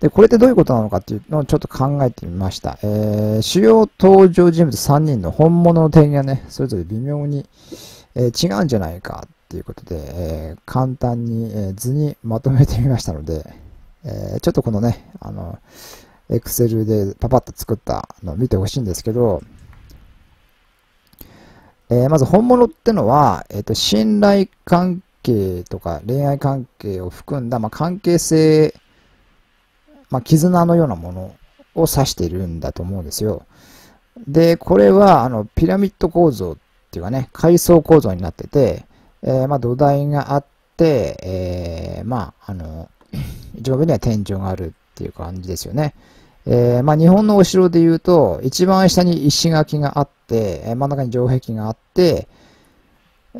S1: で、これってどういうことなのかっていうのをちょっと考えてみました。えー、主要登場人物3人の本物の定義がね、それぞれ微妙に、えー、違うんじゃないかっていうことで、えー、簡単に、え図にまとめてみましたので、えちょっとこのね、あの、エクセルでパパッと作ったのを見てほしいんですけど、えまず本物ってのは、えっ、と、信頼関係とか恋愛関係を含んだ、まあ、関係性、まあ、絆のようなものを指しているんだと思うんですよ。で、これは、あの、ピラミッド構造っていうかね、階層構造になってて、えー、まあ、土台があって、えー、まあ、あの、一番上には天井があるっていう感じですよね。えー、まあ、日本のお城で言うと、一番下に石垣があって、え真ん中に城壁があって、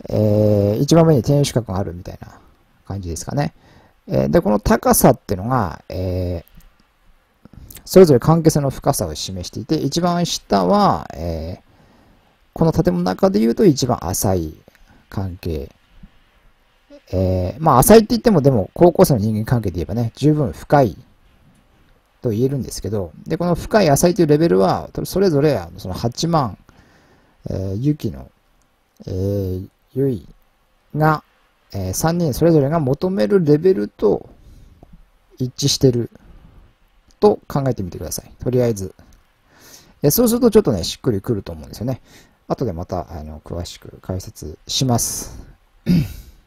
S1: えー、一番上に天守閣があるみたいな感じですかね。えー、で、この高さっていうのが、えそれぞれ関係性の深さを示していて、一番下は、えー、この建物の中で言うと一番浅い関係。えー、まあ浅いって言っても、でも高校生の人間関係で言えばね、十分深いと言えるんですけど、で、この深い浅いというレベルは、それぞれその8万、えー、ユの、えー、い。が、えー、3人それぞれが求めるレベルと一致してると考えてみてください。とりあえず。えそうするとちょっとね、しっくりくると思うんですよね。後でまた、あの、詳しく解説します。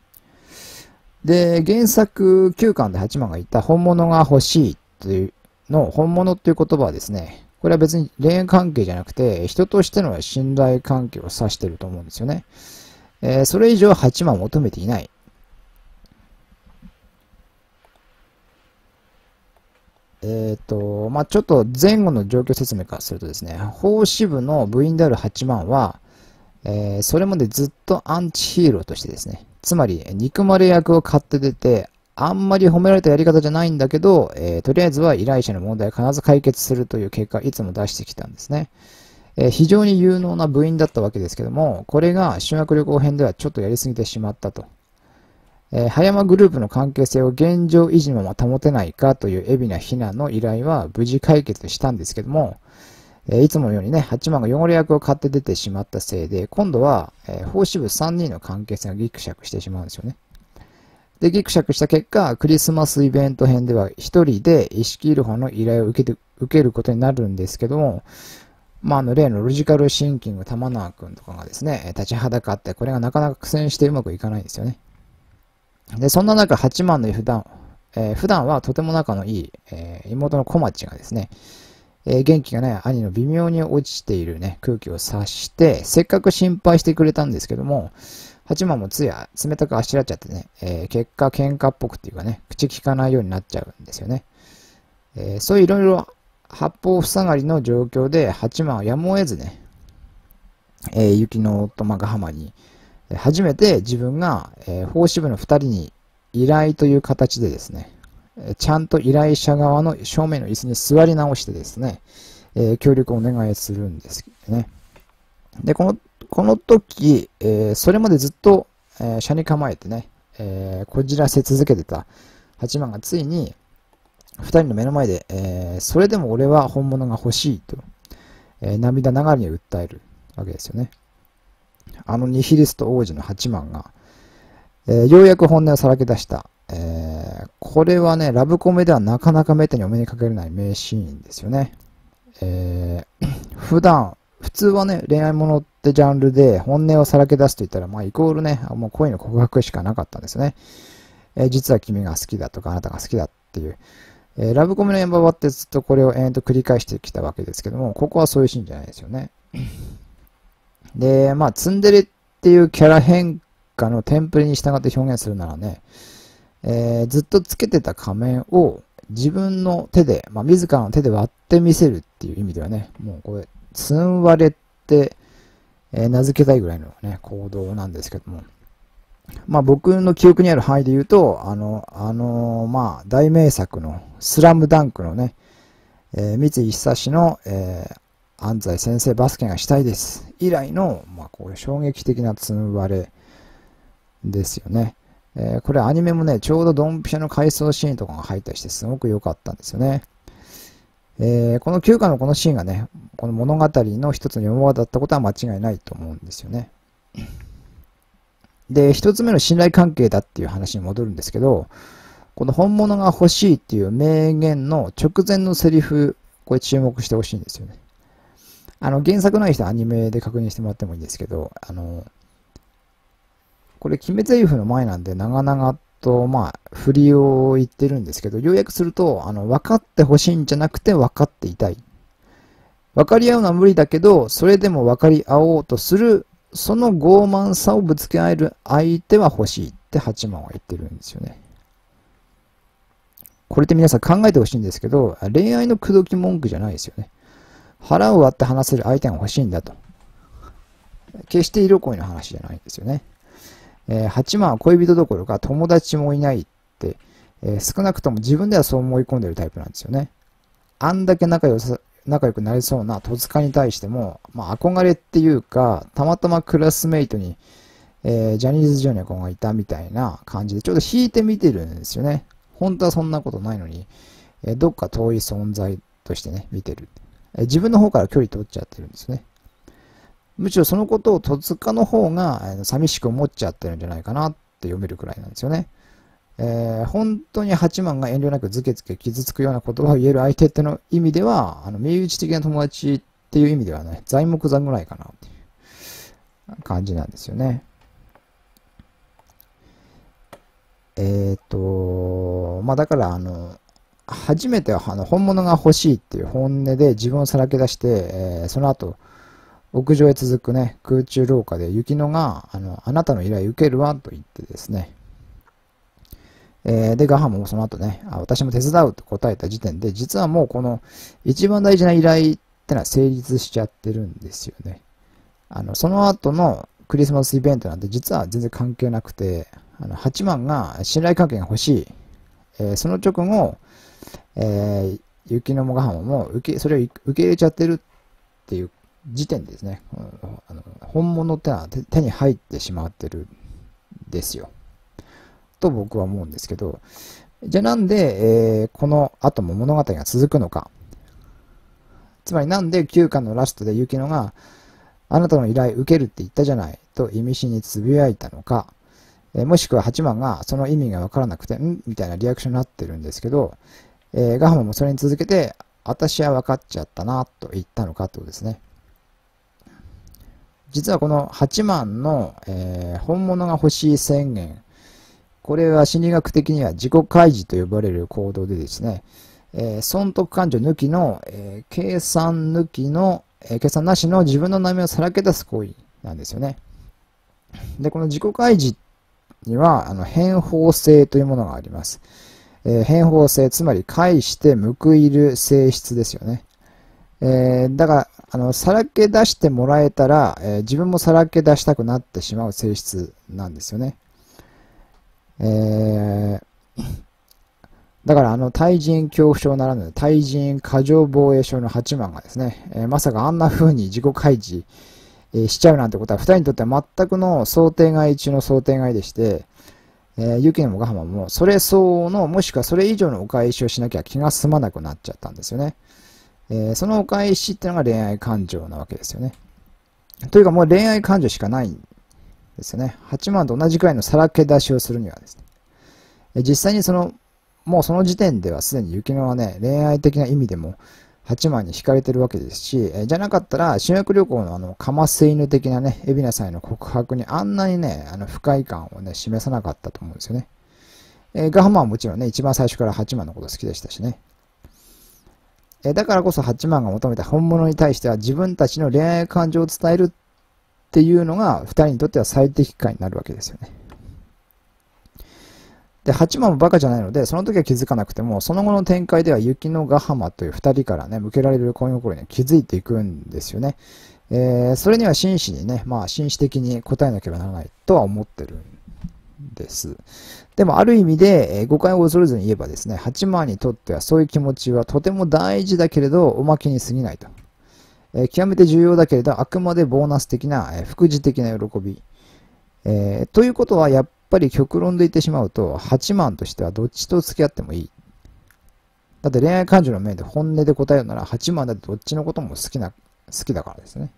S1: で、原作9巻で八幡が言った本物が欲しいというの、本物っていう言葉はですね、これは別に恋愛関係じゃなくて、人としての信頼関係を指してると思うんですよね。えー、それ以上八幡求めていない。えっ、ー、と、まあ、ちょっと前後の状況説明からするとですね、法師部の部員である8万は、えー、それまでずっとアンチヒーローとしてですね、つまり、憎まれ役を買って出て、あんまり褒められたやり方じゃないんだけど、えー、とりあえずは依頼者の問題を必ず解決するという結果、いつも出してきたんですね。えー、非常に有能な部員だったわけですけども、これが修学旅行編ではちょっとやりすぎてしまったと。えー、葉山グループの関係性を現状維持のまま保てないかという海老名ひなの依頼は無事解決したんですけども、えー、いつものようにね、八幡が汚れ役を買って出てしまったせいで、今度は、えー、法師部3人の関係性がギクシャクしてしまうんですよね。で、ギクシャクした結果、クリスマスイベント編では1人で意識いルハの依頼を受けて受けることになるんですけども、まあ、あの例のロジカルシンキング玉縄くんとかがですね、立ちはだかって、これがなかなか苦戦してうまくいかないんですよね。で、そんな中、八幡の普段、えー、普段はとても仲のいい、えー、妹の小町がですね、えー、元気がない兄の微妙に落ちているね、空気を察して、せっかく心配してくれたんですけども、八幡もつや冷たくあしらっちゃってね、えー、結果喧嘩っぽくっていうかね、口きかないようになっちゃうんですよね。えー、そういういろいろ八方塞がりの状況で、八幡はやむを得ずね、えー、雪の夫間ヶ浜に、初めて自分が、えー、法師部の2人に依頼という形でですね、ちゃんと依頼者側の正面の椅子に座り直してですね、えー、協力をお願いするんですね。で、この、この時、えー、それまでずっと、えー、車に構えてね、えこじらせ続けてた八幡がついに、2人の目の前で、えそれでも俺は本物が欲しいと、え涙ながらに訴えるわけですよね。あのニヒリスト王子の八幡が、えー、ようやく本音をさらけ出した。えー、これはね、ラブコメではなかなかめったにお目にかけられない名シーンですよね。えー、普段、普通はね、恋愛ものってジャンルで本音をさらけ出すと言ったら、まあ、イコールね、もう恋の告白しかなかったんですね。えー、実は君が好きだとか、あなたが好きだっていう。えー、ラブコメの現場はってずっとこれを延々と繰り返してきたわけですけども、ここはそういうシーンじゃないですよね。で、まあ、ツンデレっていうキャラ変化のテンプレに従って表現するならね、えー、ずっとつけてた仮面を自分の手で、まあ、自らの手で割ってみせるっていう意味ではね、もうこれ、ツン割れって、えー、名付けたいぐらいのね、行動なんですけども。まあ僕の記憶にある範囲で言うと、あの、あのー、まあ大名作のスラムダンクのね、えー、三井久志の、えー、安西先生バスケがしたいです。以来の、まあ、これ衝撃的なつん割れですよね。えー、これアニメもね、ちょうどドンピシャの回想シーンとかが入ったりして、すごく良かったんですよね。えー、この9巻のこのシーンがね、この物語の一つの読み方だったことは間違いないと思うんですよね。で、一つ目の信頼関係だっていう話に戻るんですけど、この本物が欲しいっていう名言の直前のセリフ、これ注目してほしいんですよね。あの、原作ない人はアニメで確認してもらってもいいんですけど、あの、これ、鬼滅 F の前なんで、長々と、まあ、振りを言ってるんですけど、ようやくすると、あの、分かってほしいんじゃなくて、分かっていたい。分かり合うのは無理だけど、それでも分かり合おうとする、その傲慢さをぶつけ合える相手は欲しいって八幡は言ってるんですよね。これって皆さん考えてほしいんですけど、恋愛の口説き文句じゃないですよね。腹を割って話せる相手が欲しいんだと。決して色恋の話じゃないんですよね。えー、8万は恋人どころか友達もいないって、えー、少なくとも自分ではそう思い込んでるタイプなんですよね。あんだけ仲良さ、仲良くなりそうな戸塚に対しても、まあ、憧れっていうか、たまたまクラスメイトに、えー、ジャニーズジュニア君がいたみたいな感じで、ちょっと引いてみてるんですよね。本当はそんなことないのに、えー、どっか遠い存在としてね、見てる。自分の方から距離取っちゃってるんですね。むしろそのことを戸塚の方が寂しく思っちゃってるんじゃないかなって読めるくらいなんですよね。えー、本当に八幡が遠慮なくズケズケ傷つくような言葉を言える相手っての意味では、あの、身内的な友達っていう意味ではね、材木座ぐらいかなっていう感じなんですよね。えっ、ー、と、まあだから、あの、初めてあの本物が欲しいっていう本音で自分をさらけ出して、えー、その後、屋上へ続くね、空中廊下で雪乃が、あの、あなたの依頼受けるわと言ってですね、えー、で、ガハもその後ねあ、私も手伝うと答えた時点で、実はもうこの一番大事な依頼ってのは成立しちゃってるんですよね。あの、その後のクリスマスイベントなんて実は全然関係なくて、あの、8万が信頼関係が欲しい。えー、その直後、えー、雪のもがはも受け、それを受け入れちゃってるっていう時点ですね。うん、あの本物ってのは手に入ってしまってるんですよ。と僕は思うんですけど、じゃあなんで、えー、この後も物語が続くのか。つまりなんで9巻のラストで雪乃が、あなたの依頼受けるって言ったじゃないと意味しにつぶやいたのか、えー、もしくは8番がその意味がわからなくて、んみたいなリアクションになってるんですけど、えー、ガハマもそれに続けて、私は分かっちゃったなと言ったのかということですね。実はこの8万の、えー、本物が欲しい宣言、これは心理学的には自己開示と呼ばれる行動でですね、えー、損得感情抜きの、えー、計算抜きの、えー、計算なしの自分の悩みをさらけ出す行為なんですよね。で、この自己開示には、あの、変法性というものがあります。え変方性、つまり返して報いる性質ですよね。えー、だから、あの、さらけ出してもらえたら、えー、自分もさらけ出したくなってしまう性質なんですよね。えー、だから、あの、対人恐怖症ならぬ、対人過剰防衛症の8万がですね、えまさかあんな風に自己開示、えしちゃうなんてことは、2人にとっては全くの想定外中の想定外でして、えー、有形もはまも、それ相応の、もしくはそれ以上のお返しをしなきゃ気が済まなくなっちゃったんですよね。えー、そのお返しってのが恋愛感情なわけですよね。というかもう恋愛感情しかないんですよね。8万と同じくらいのさらけ出しをするにはですね。えー、実際にその、もうその時点ではすでに雪乃はね、恋愛的な意味でも、8万に引かれてるわけですし、えじゃなかったら修学旅行のあの、かませ犬的なね、海老名さんへの告白にあんなにね、あの、不快感をね、示さなかったと思うんですよね。えー、ガハマはもちろんね、一番最初から8万のこと好きでしたしね。えー、だからこそ8万が求めた本物に対しては自分たちの恋愛感情を伝えるっていうのが2人にとっては最適解になるわけですよね。で、八幡もバカじゃないので、その時は気づかなくても、その後の展開では雪のヶ浜という二人からね、向けられる恋心に気づいていくんですよね。えー、それには真摯にね、まあ、真摯的に答えなければならないとは思ってるんです。でも、ある意味で、えー、誤解を恐れずに言えばですね、八幡にとってはそういう気持ちはとても大事だけれど、おまけに過ぎないと。えー、極めて重要だけれど、あくまでボーナス的な、え副次的な喜び。えということは、やっぱり極論で言ってしまうと、8万としてはどっちと付き合ってもいい。だって恋愛感情の面で本音で答えるなら、8万だってどっちのことも好きな、好きだからですね。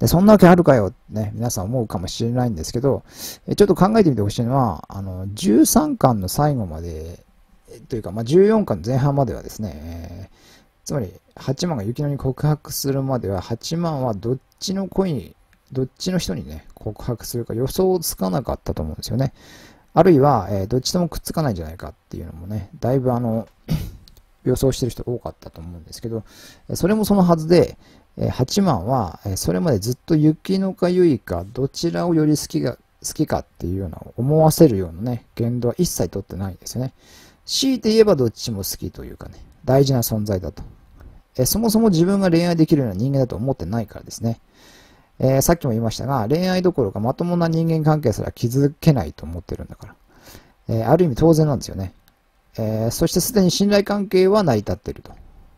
S1: でそんなわけあるかよってね、皆さん思うかもしれないんですけど、ちょっと考えてみてほしいのは、あの、13巻の最後まで、というか、まあ、14巻の前半まではですね、えー、つまり、8万が雪乃に告白するまでは、8万はどっちの恋に、どっちの人にね、告白するか予想つかなかったと思うんですよね。あるいは、えー、どっちともくっつかないんじゃないかっていうのもね、だいぶあの 予想してる人多かったと思うんですけど、それもそのはずで、8万は、それまでずっと雪のかゆいか、どちらをより好きが、好きかっていうような思わせるようなね、言動は一切取ってないんですよね。強いて言えばどっちも好きというかね、大事な存在だと。えそもそも自分が恋愛できるような人間だと思ってないからですね。えー、さっきも言いましたが、恋愛どころかまともな人間関係すら気づけないと思ってるんだから。えー、ある意味当然なんですよね。えー、そしてすでに信頼関係は成り立っていると。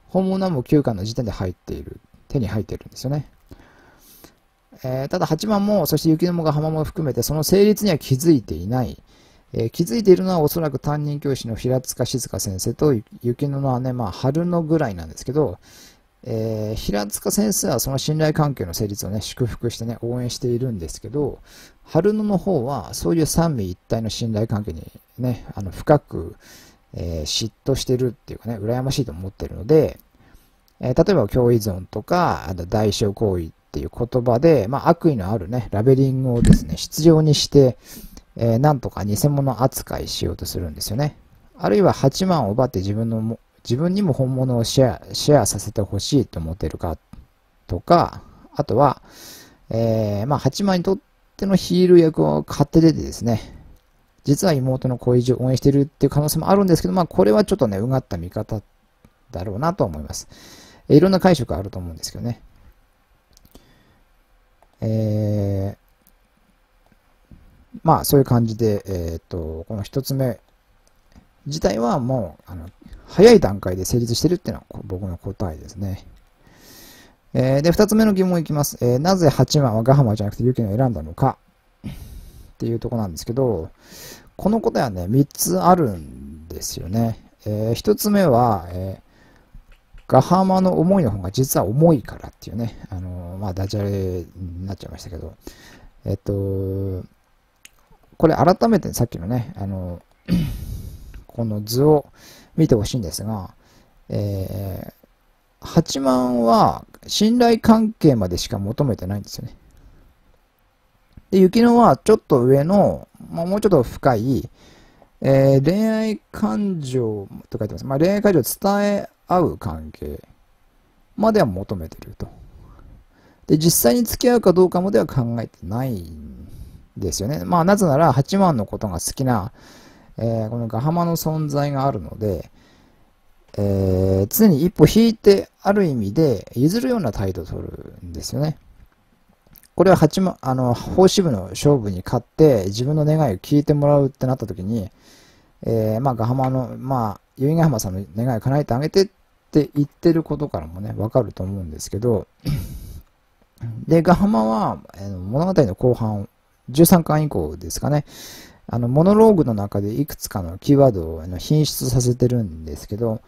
S1: 本物はもう9巻の時点で入っている。手に入っているんですよね。えー、ただ8番も、そして雪雲が浜も含めて、その成立には気づいていない。えー、気づいているのはおそらく担任教師の平塚静香先生と雪乃の姉、まあ、春野ぐらいなんですけど、えー、平塚先生はその信頼関係の成立をね、祝福してね、応援しているんですけど、春野の方は、そういう三位一体の信頼関係にね、あの、深く、えー、嫉妬してるっていうかね、羨ましいと思ってるので、えー、例えば、共依存とか、あと、代償行為っていう言葉で、まあ、悪意のあるね、ラベリングをですね、必要にして、えー、なんとか偽物扱いしようとするんですよね。あるいは8万を奪って自分の自分にも本物をシェア、シェアさせてほしいと思ってるかとか、あとは、えー、まあ、八枚にとってのヒール役を買って出てですね、実は妹の恋人を応援してるっていう可能性もあるんですけど、まあ、これはちょっとね、うがった見方だろうなと思います。いろんな解釈あると思うんですけどね。えー、まあ、そういう感じで、えっ、ー、と、この一つ目自体はもう、あの、早い段階で成立してるっていうのは僕の答えですね。えー、で、二つ目の疑問いきます。えー、なぜ8万はガハマじゃなくてユキノを選んだのかっていうとこなんですけど、この答えはね、3つあるんですよね。えー、1つ目は、えガハマの思いの方が実は重いからっていうね、あのまあ、ダジャレになっちゃいましたけど、えっと、これ改めてさっきのね、あの この図を、見てほしいんですが、えー、8万は信頼関係までしか求めてないんですよね。で、雪乃はちょっと上の、まあ、もうちょっと深い、えー、恋愛感情と書いてます。まあ、恋愛感情を伝え合う関係までは求めてると。で、実際に付き合うかどうかまでは考えてないんですよね。まあ、なぜなら8万のことが好きな、えー、このガハマの存在があるので、えー、常に一歩引いて、ある意味で譲るような態度を取るんですよね。これは八万、あの、法師部の勝負に勝って、自分の願いを聞いてもらうってなった時に、えー、まあ、ガハマの、まあ、由比ヶ浜さんの願いを叶えてあげてって言ってることからもね、わかると思うんですけど、で、ガハマは、えー、物語の後半、13巻以降ですかね、あの、モノローグの中でいくつかのキーワードをの品質させてるんですけど、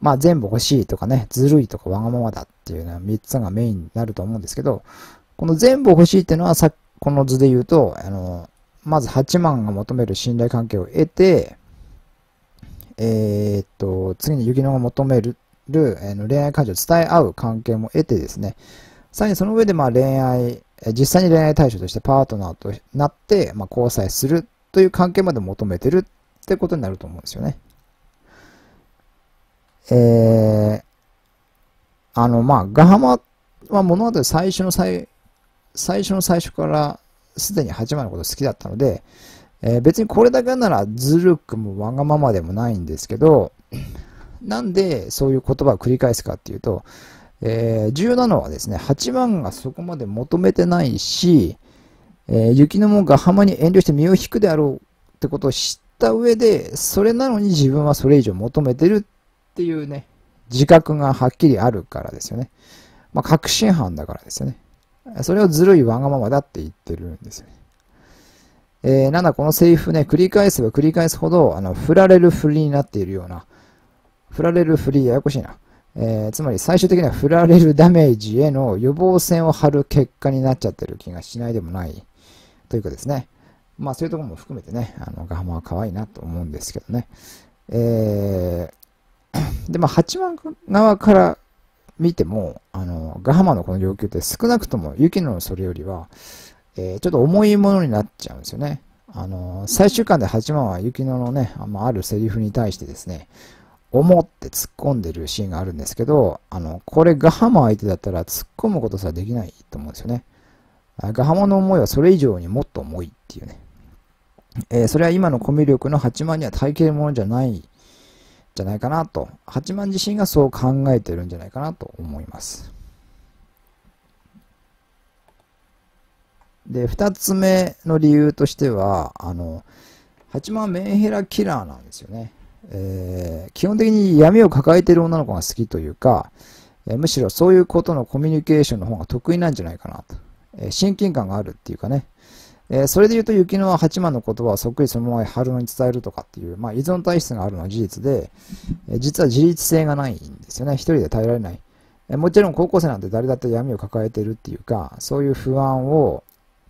S1: まあ全部欲しいとかね、ずるいとかわがままだっていうのは3つがメインになると思うんですけど、この全部欲しいっていうのはさこの図で言うと、あの、まず8万が求める信頼関係を得て、えー、っと、次に雪乃が求める、恋愛感情を伝え合う関係も得てですね、さらにその上でまあ恋愛実際に恋愛対象としてパートナーとなって、まあ、交際するという関係まで求めてるってことになると思うんですよね。えー、あの、まあ、ガハマは物語最初の最、最初の最初からすでに8枚のこと好きだったので、えー、別にこれだけならずるくもわがままでもないんですけど、なんでそういう言葉を繰り返すかっていうと、えー、重要なのはですね、8番がそこまで求めてないし、えー、雪の門が浜に遠慮して身を引くであろうってことを知った上で、それなのに自分はそれ以上求めてるっていうね、自覚がはっきりあるからですよね。まあ、確信犯だからですよね。それをずるいわがままだって言ってるんですよね。えー、なんだこのセリフね、繰り返せば繰り返すほど、あの、振られる振りになっているような、振られる振り、ややこしいな。えー、つまり最終的には振られるダメージへの予防線を張る結果になっちゃってる気がしないでもないというかですね。まあそういうところも含めてね、あのガハマは可愛いなと思うんですけどね。えー、で、も八8側から見ても、あの、ガハマのこの要求って少なくとも雪乃のそれよりは、えー、ちょっと重いものになっちゃうんですよね。あの、最終巻で8幡は雪乃のね、あるセリフに対してですね、思って突っ込んでるシーンがあるんですけど、あの、これガハマ相手だったら突っ込むことさできないと思うんですよね。ガハマの思いはそれ以上にもっと重いっていうね。えー、それは今のコミュ力の8万には耐えきるものじゃないじゃないかなと。8万自身がそう考えてるんじゃないかなと思います。で、2つ目の理由としては、あの、8万メンヘラキラーなんですよね。えー、基本的に闇を抱えている女の子が好きというか、えー、むしろそういうことのコミュニケーションの方が得意なんじゃないかなと。えー、親近感があるっていうかね。えそれで言うと、雪乃は八幡の言葉をそっくりそのまま春乃に伝えるとかっていう、まあ、依存体質があるのは事実で、え実は自立性がないんですよね。一人で耐えられない。えもちろん高校生なんて誰だって闇を抱えてるっていうか、そういう不安を、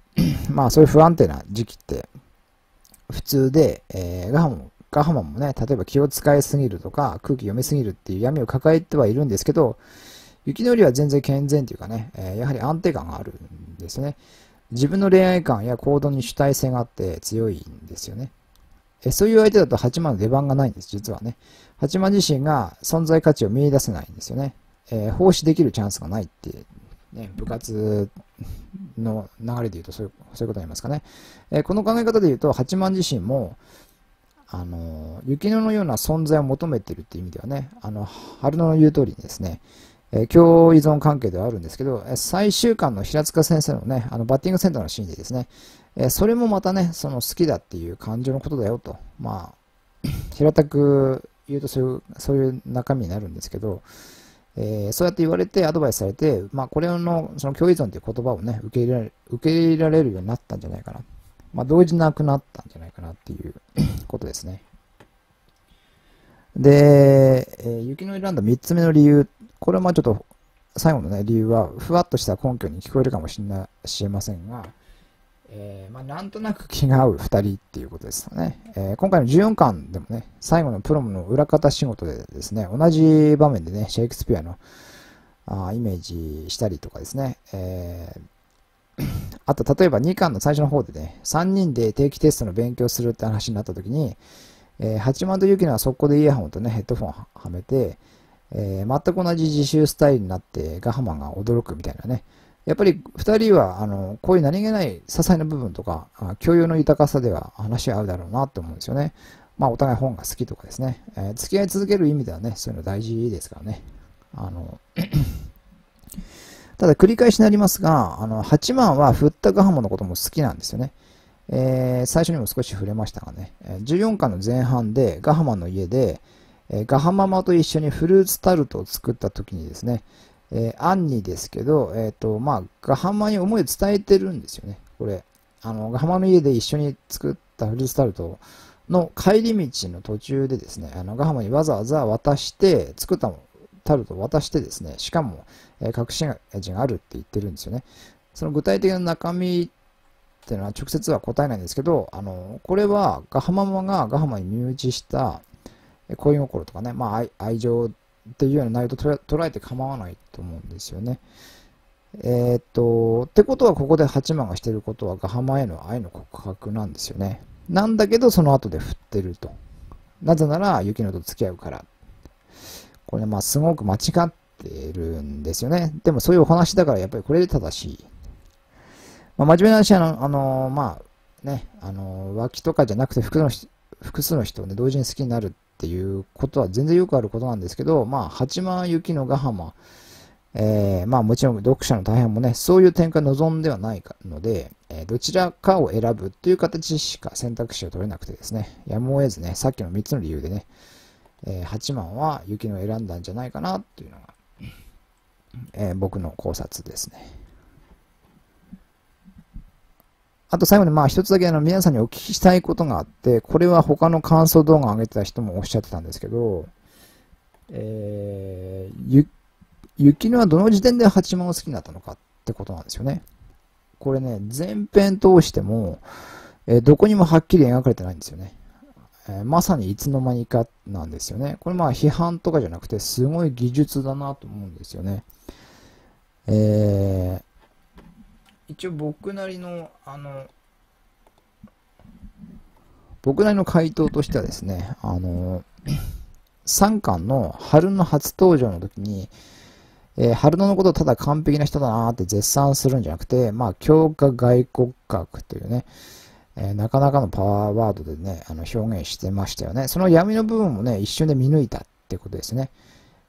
S1: まあそういう不安定な時期って普通で、えー、ガハもカーハマンもね、例えば気を使いすぎるとか、空気読みすぎるっていう闇を抱えてはいるんですけど、雪のりは全然健全というかね、えー、やはり安定感があるんですね。自分の恋愛感や行動に主体性があって強いんですよね。えそういう相手だと八幡の出番がないんです、実はね。八幡自身が存在価値を見出せないんですよね。えー、奉仕できるチャンスがないって、ね、部活の流れで言うとそういうそういうことになりますかね。えー、この考え方で言うと、八幡自身も、あの、雪乃のような存在を求めているっていう意味ではね、あの、春野の言う通りにですね、えー、強依存関係ではあるんですけど、最終巻の平塚先生のね、あの、バッティングセンターのシーンでですね、えー、それもまたね、その好きだっていう感情のことだよと、まあ、平たく言うとそういう、そういう中身になるんですけど、えー、そうやって言われてアドバイスされて、まあ、これの、その共依存という言葉をね、受け入れられ、受け入れられるようになったんじゃないかな。まあ、同時なくなったんじゃないかなっていう ことですね。で、えー、雪の選んだ3つ目の理由、これはまあちょっと最後の、ね、理由は、ふわっとした根拠に聞こえるかもしれませんが、えー、まあ、なんとなく気が合う2人っていうことですよね、えー、今回の14巻でもね、最後のプロムの裏方仕事でですね、同じ場面でね、シェイクスピアのあイメージしたりとかですね、えー、あと、例えば2巻の最初の方でね、3人で定期テストの勉強するって話になった時に、八幡ゆきのは速攻でイヤホンとね、ヘッドフォンはめて、えー、全く同じ自習スタイルになってガハマンが驚くみたいなね。やっぱり2人はあのこういう何気ない些細な部分とか教養の豊かさでは話し合うだろうなと思うんですよね。まあお互い本が好きとかですね、えー、付き合い続ける意味ではね、そういうの大事ですからね。あのただ繰り返しになりますが、あの、8万は振ったガハモのことも好きなんですよね。えー、最初にも少し触れましたがね、14巻の前半でガハマの家で、えー、ガハママと一緒にフルーツタルトを作った時にですね、えー、アンニですけど、えっ、と、まあ、ガハマに思いを伝えてるんですよね。これ、あの、ガハマの家で一緒に作ったフルーツタルトの帰り道の途中でですね、あの、ガハマにわざわざ渡して、作ったタルトを渡してですね、しかもえ隠し味があるって言ってるんですよね。その具体的な中身っていうのは直接は答えないんですけど、あの、これはガハママがガハマに入地した恋心とかね、まあ愛情っていうような内容と捉えて構わないと思うんですよね。えー、っと、ってことはここで八幡がしてることはガハマへの愛の告白なんですよね。なんだけどその後で振ってると。なぜなら雪乃と付き合うから。これまあすごく間違っってるんですよね。でもそういうお話だからやっぱりこれで正しい。まあ、真面目な話は、あの、まあ、ね、あの、脇とかじゃなくて複数の人、複数の人をね、同時に好きになるっていうことは全然よくあることなんですけど、まあ、八幡幸のハマ、えー、まあもちろん読者の大変もね、そういう展開望んではないので、えー、どちらかを選ぶという形しか選択肢を取れなくてですね、やむを得ずね、さっきの3つの理由でね、えー、8万は雪のを選んだんじゃないかなっていうのがえー、僕の考察ですね。あと最後にまあ一つだけあの皆さんにお聞きしたいことがあって、これは他の感想動画を上げてた人もおっしゃってたんですけど、えー、ゆ、のはどの時点で八幡が好きになったのかってことなんですよね。これね、前編通しても、えー、どこにもはっきり描かれてないんですよね。えまさにいつの間にかなんですよね。これまあ批判とかじゃなくて、すごい技術だなと思うんですよね。えー、一応僕なりの、あの、僕なりの回答としてはですね、あの、3巻の春の初登場の時に、えー、春野のことをただ完璧な人だなーって絶賛するんじゃなくて、まあ、強化外国格というね、えー、なかなかのパワーワードでね、あの表現してましたよね。その闇の部分もね、一瞬で見抜いたってことですね。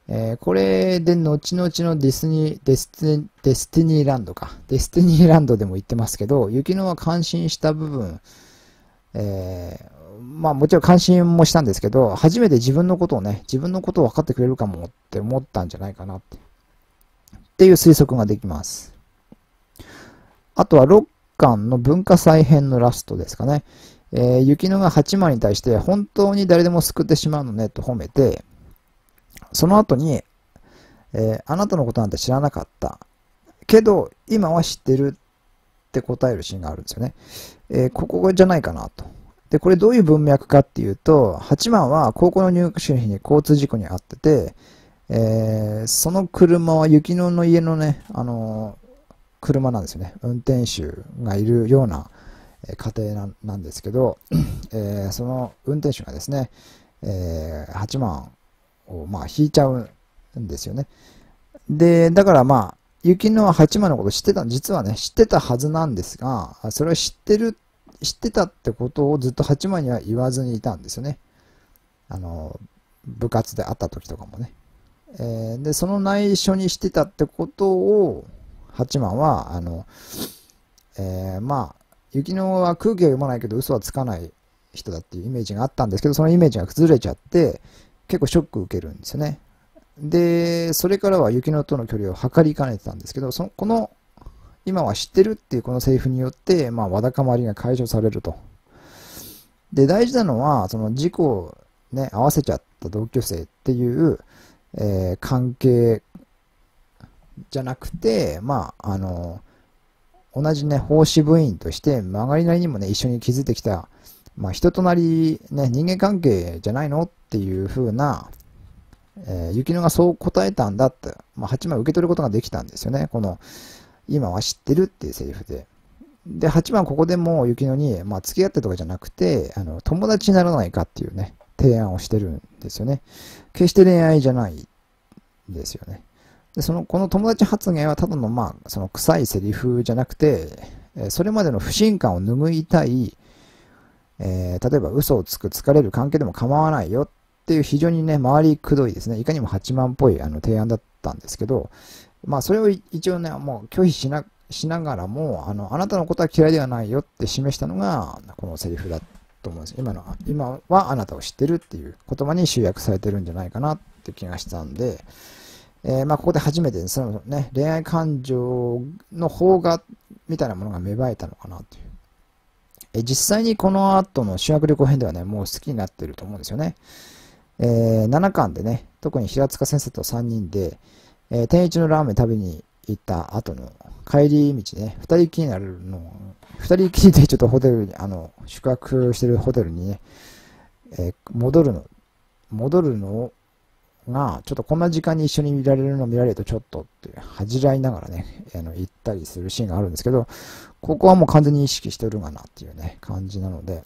S1: えー、これで後々のディスニー、デステデスティニーランドか。デスティニーランドでも言ってますけど、雪乃は感心した部分、えー、まあもちろん感心もしたんですけど、初めて自分のことをね、自分のことを分かってくれるかもって思ったんじゃないかなって。っていう推測ができます。あとはロッ巻の文化再編のラストですかね。えー、雪乃が八幡に対して本当に誰でも救ってしまうのねと褒めて、その後に、えー、あなたのことなんて知らなかった。けど、今は知ってるって答えるシーンがあるんですよね。えー、ここじゃないかなと。で、これどういう文脈かっていうと、八幡は高校の入学式の日に交通事故に遭ってて、えー、その車は雪乃の家のね、あの車なんですよね。運転手がいるような家庭なんですけど、えー、その運転手がですね、えー、8万をまあ引いちゃうんですよね。で、だからまあ、雪の8万のこと知ってた、実はね、知ってたはずなんですが、それは知ってる、知ってたってことをずっと8万には言わずにいたんですよね。あの、部活で会った時とかもね。えー、で、その内緒にしてたってことを、八幡は、あの、えー、まあ、雪乃は空気を読まないけど嘘はつかない人だっていうイメージがあったんですけど、そのイメージが崩れちゃって、結構ショック受けるんですよね。で、それからは雪乃との距離を測りかねてたんですけど、そのこの、今は知ってるっていうこのセリフによって、まあ、わだかまりが解消されると。で、大事なのは、その事故をね、合わせちゃった同居生っていう、えー、関係じゃなくて、まあ、あの、同じね、奉仕部員として、曲がりなりにもね、一緒に築いてきた、まあ、人となり、ね、人間関係じゃないのっていう風な、えー、雪乃がそう答えたんだって、まあ、8番受け取ることができたんですよね。この、今は知ってるっていうセリフで。で、8番ここでも雪乃に、まあ、付き合ってとかじゃなくて、あの、友達にならないかっていうね、提案をしてるんですよね。決して恋愛じゃないですよね。で、その、この友達発言はただの、まあ、その臭いセリフじゃなくて、えそれまでの不信感を拭いたい、えー、例えば嘘をつく、疲れる関係でも構わないよっていう非常にね、周りくどいですね、いかにも八万っぽいあの提案だったんですけど、まあ、それを一応ね、もう拒否しな、しながらも、あの、あなたのことは嫌いではないよって示したのが、このセリフだと思うんです。今の、今はあなたを知ってるっていう言葉に集約されてるんじゃないかなって気がしたんで、えー、まあ、ここで初めてそのね、恋愛感情の方が、みたいなものが芽生えたのかなという。えー、実際にこの後の修学旅行編ではね、もう好きになってると思うんですよね。えー、7巻でね、特に平塚先生と3人で、えー、天一のラーメン食べに行った後の帰り道ね、2人きりになるのを、2人きりでちょっとホテルに、あの、宿泊してるホテルにね、え戻るの、戻るのを、が、ちょっとこんな時間に一緒に見られるの見られるとちょっとって恥じらいながらね、あの、行ったりするシーンがあるんですけど、ここはもう完全に意識してるがなっていうね、感じなので、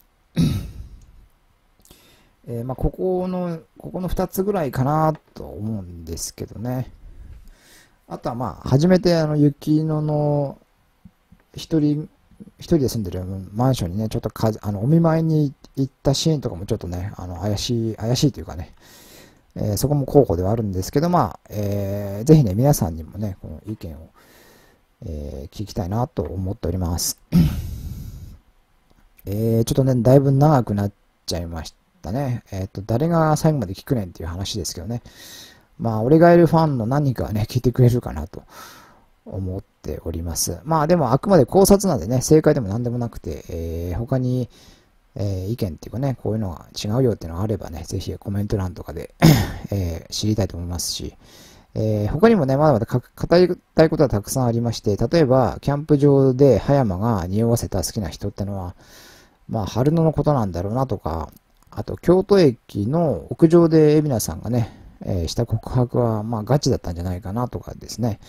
S1: えー、まあ、ここの、ここの2つぐらいかなと思うんですけどね。あとはまあ、初めてあの、雪乃の、一人、一人で住んでるマンションにね、ちょっとかあのお見舞いに行ったシーンとかもちょっとね、あの怪しい、怪しいというかね、えー、そこも候補ではあるんですけど、まあ、えー、ぜひね、皆さんにもね、この意見を、えー、聞きたいなと思っております。えー、ちょっとね、だいぶ長くなっちゃいましたね。えっ、ー、と、誰が最後まで聞くねんっていう話ですけどね。まあ、俺がいるファンの何かはね、聞いてくれるかなと思っております。まあ、でもあくまで考察なんでね、正解でも何でもなくて、えー、他に、えー、意見っていうかね、こういうのが違うよっていうのがあればね、ぜひコメント欄とかで えー、知りたいと思いますし、えー、他にもね、まだまだ語りたいことはたくさんありまして、例えば、キャンプ場で葉山が匂わせた好きな人ってのは、まあ、春野のことなんだろうなとか、あと、京都駅の屋上で海老名さんがね、えー、した告白は、まあ、ガチだったんじゃないかなとかですね。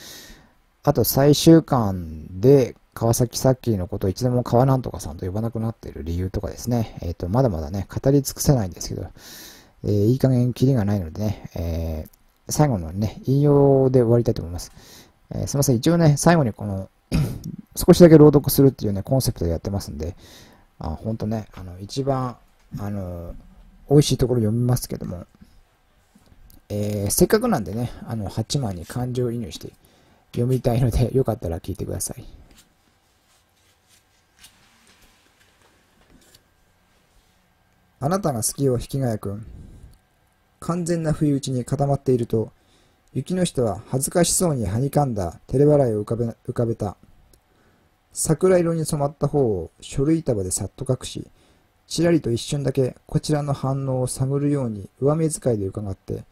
S1: あと、最終巻で、川崎さっきのことをいつでも川なんとかさんと呼ばなくなっている理由とかですね、えっ、ー、と、まだまだね、語り尽くせないんですけど、えー、いい加減キリがないのでね、えー、最後のね、引用で終わりたいと思います。えー、すいません、一応ね、最後にこの 少しだけ朗読するっていうね、コンセプトでやってますんで、あ、ほんとね、あの、一番、あの、美味しいところ読みますけども、えー、せっかくなんでね、あの、8枚に感情移入して読みたいので、よかったら聞いてください。あなたが好きよ、引やくん。完全な不意打ちに固まっていると、雪の人は恥ずかしそうにはにかんだ照れ笑いを浮かべ浮かべた。桜色に染まった方を書類束でさっと隠し、ちらりと一瞬だけこちらの反応を探るように上目遣いで伺って、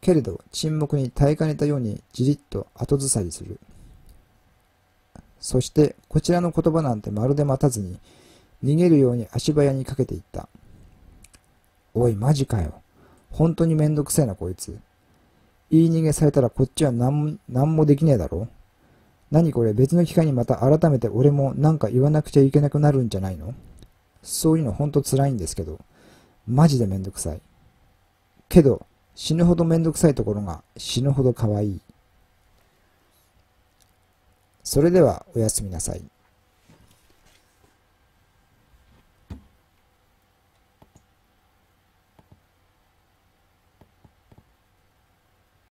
S1: けれど沈黙に耐えかねたようにじりっと後ずさりする。そしてこちらの言葉なんてまるで待たずに、逃げるように足早にかけていった。おい、マジかよ。本当にめんどくせえな、こいつ。言い逃げされたらこっちは何んもできねえだろ何これ別の機会にまた改めて俺もなんか言わなくちゃいけなくなるんじゃないのそういうのほんと辛いんですけど、マジでめんどくさい。けど、死ぬほどめんどくさいところが死ぬほど可愛い。それではおやすみなさい。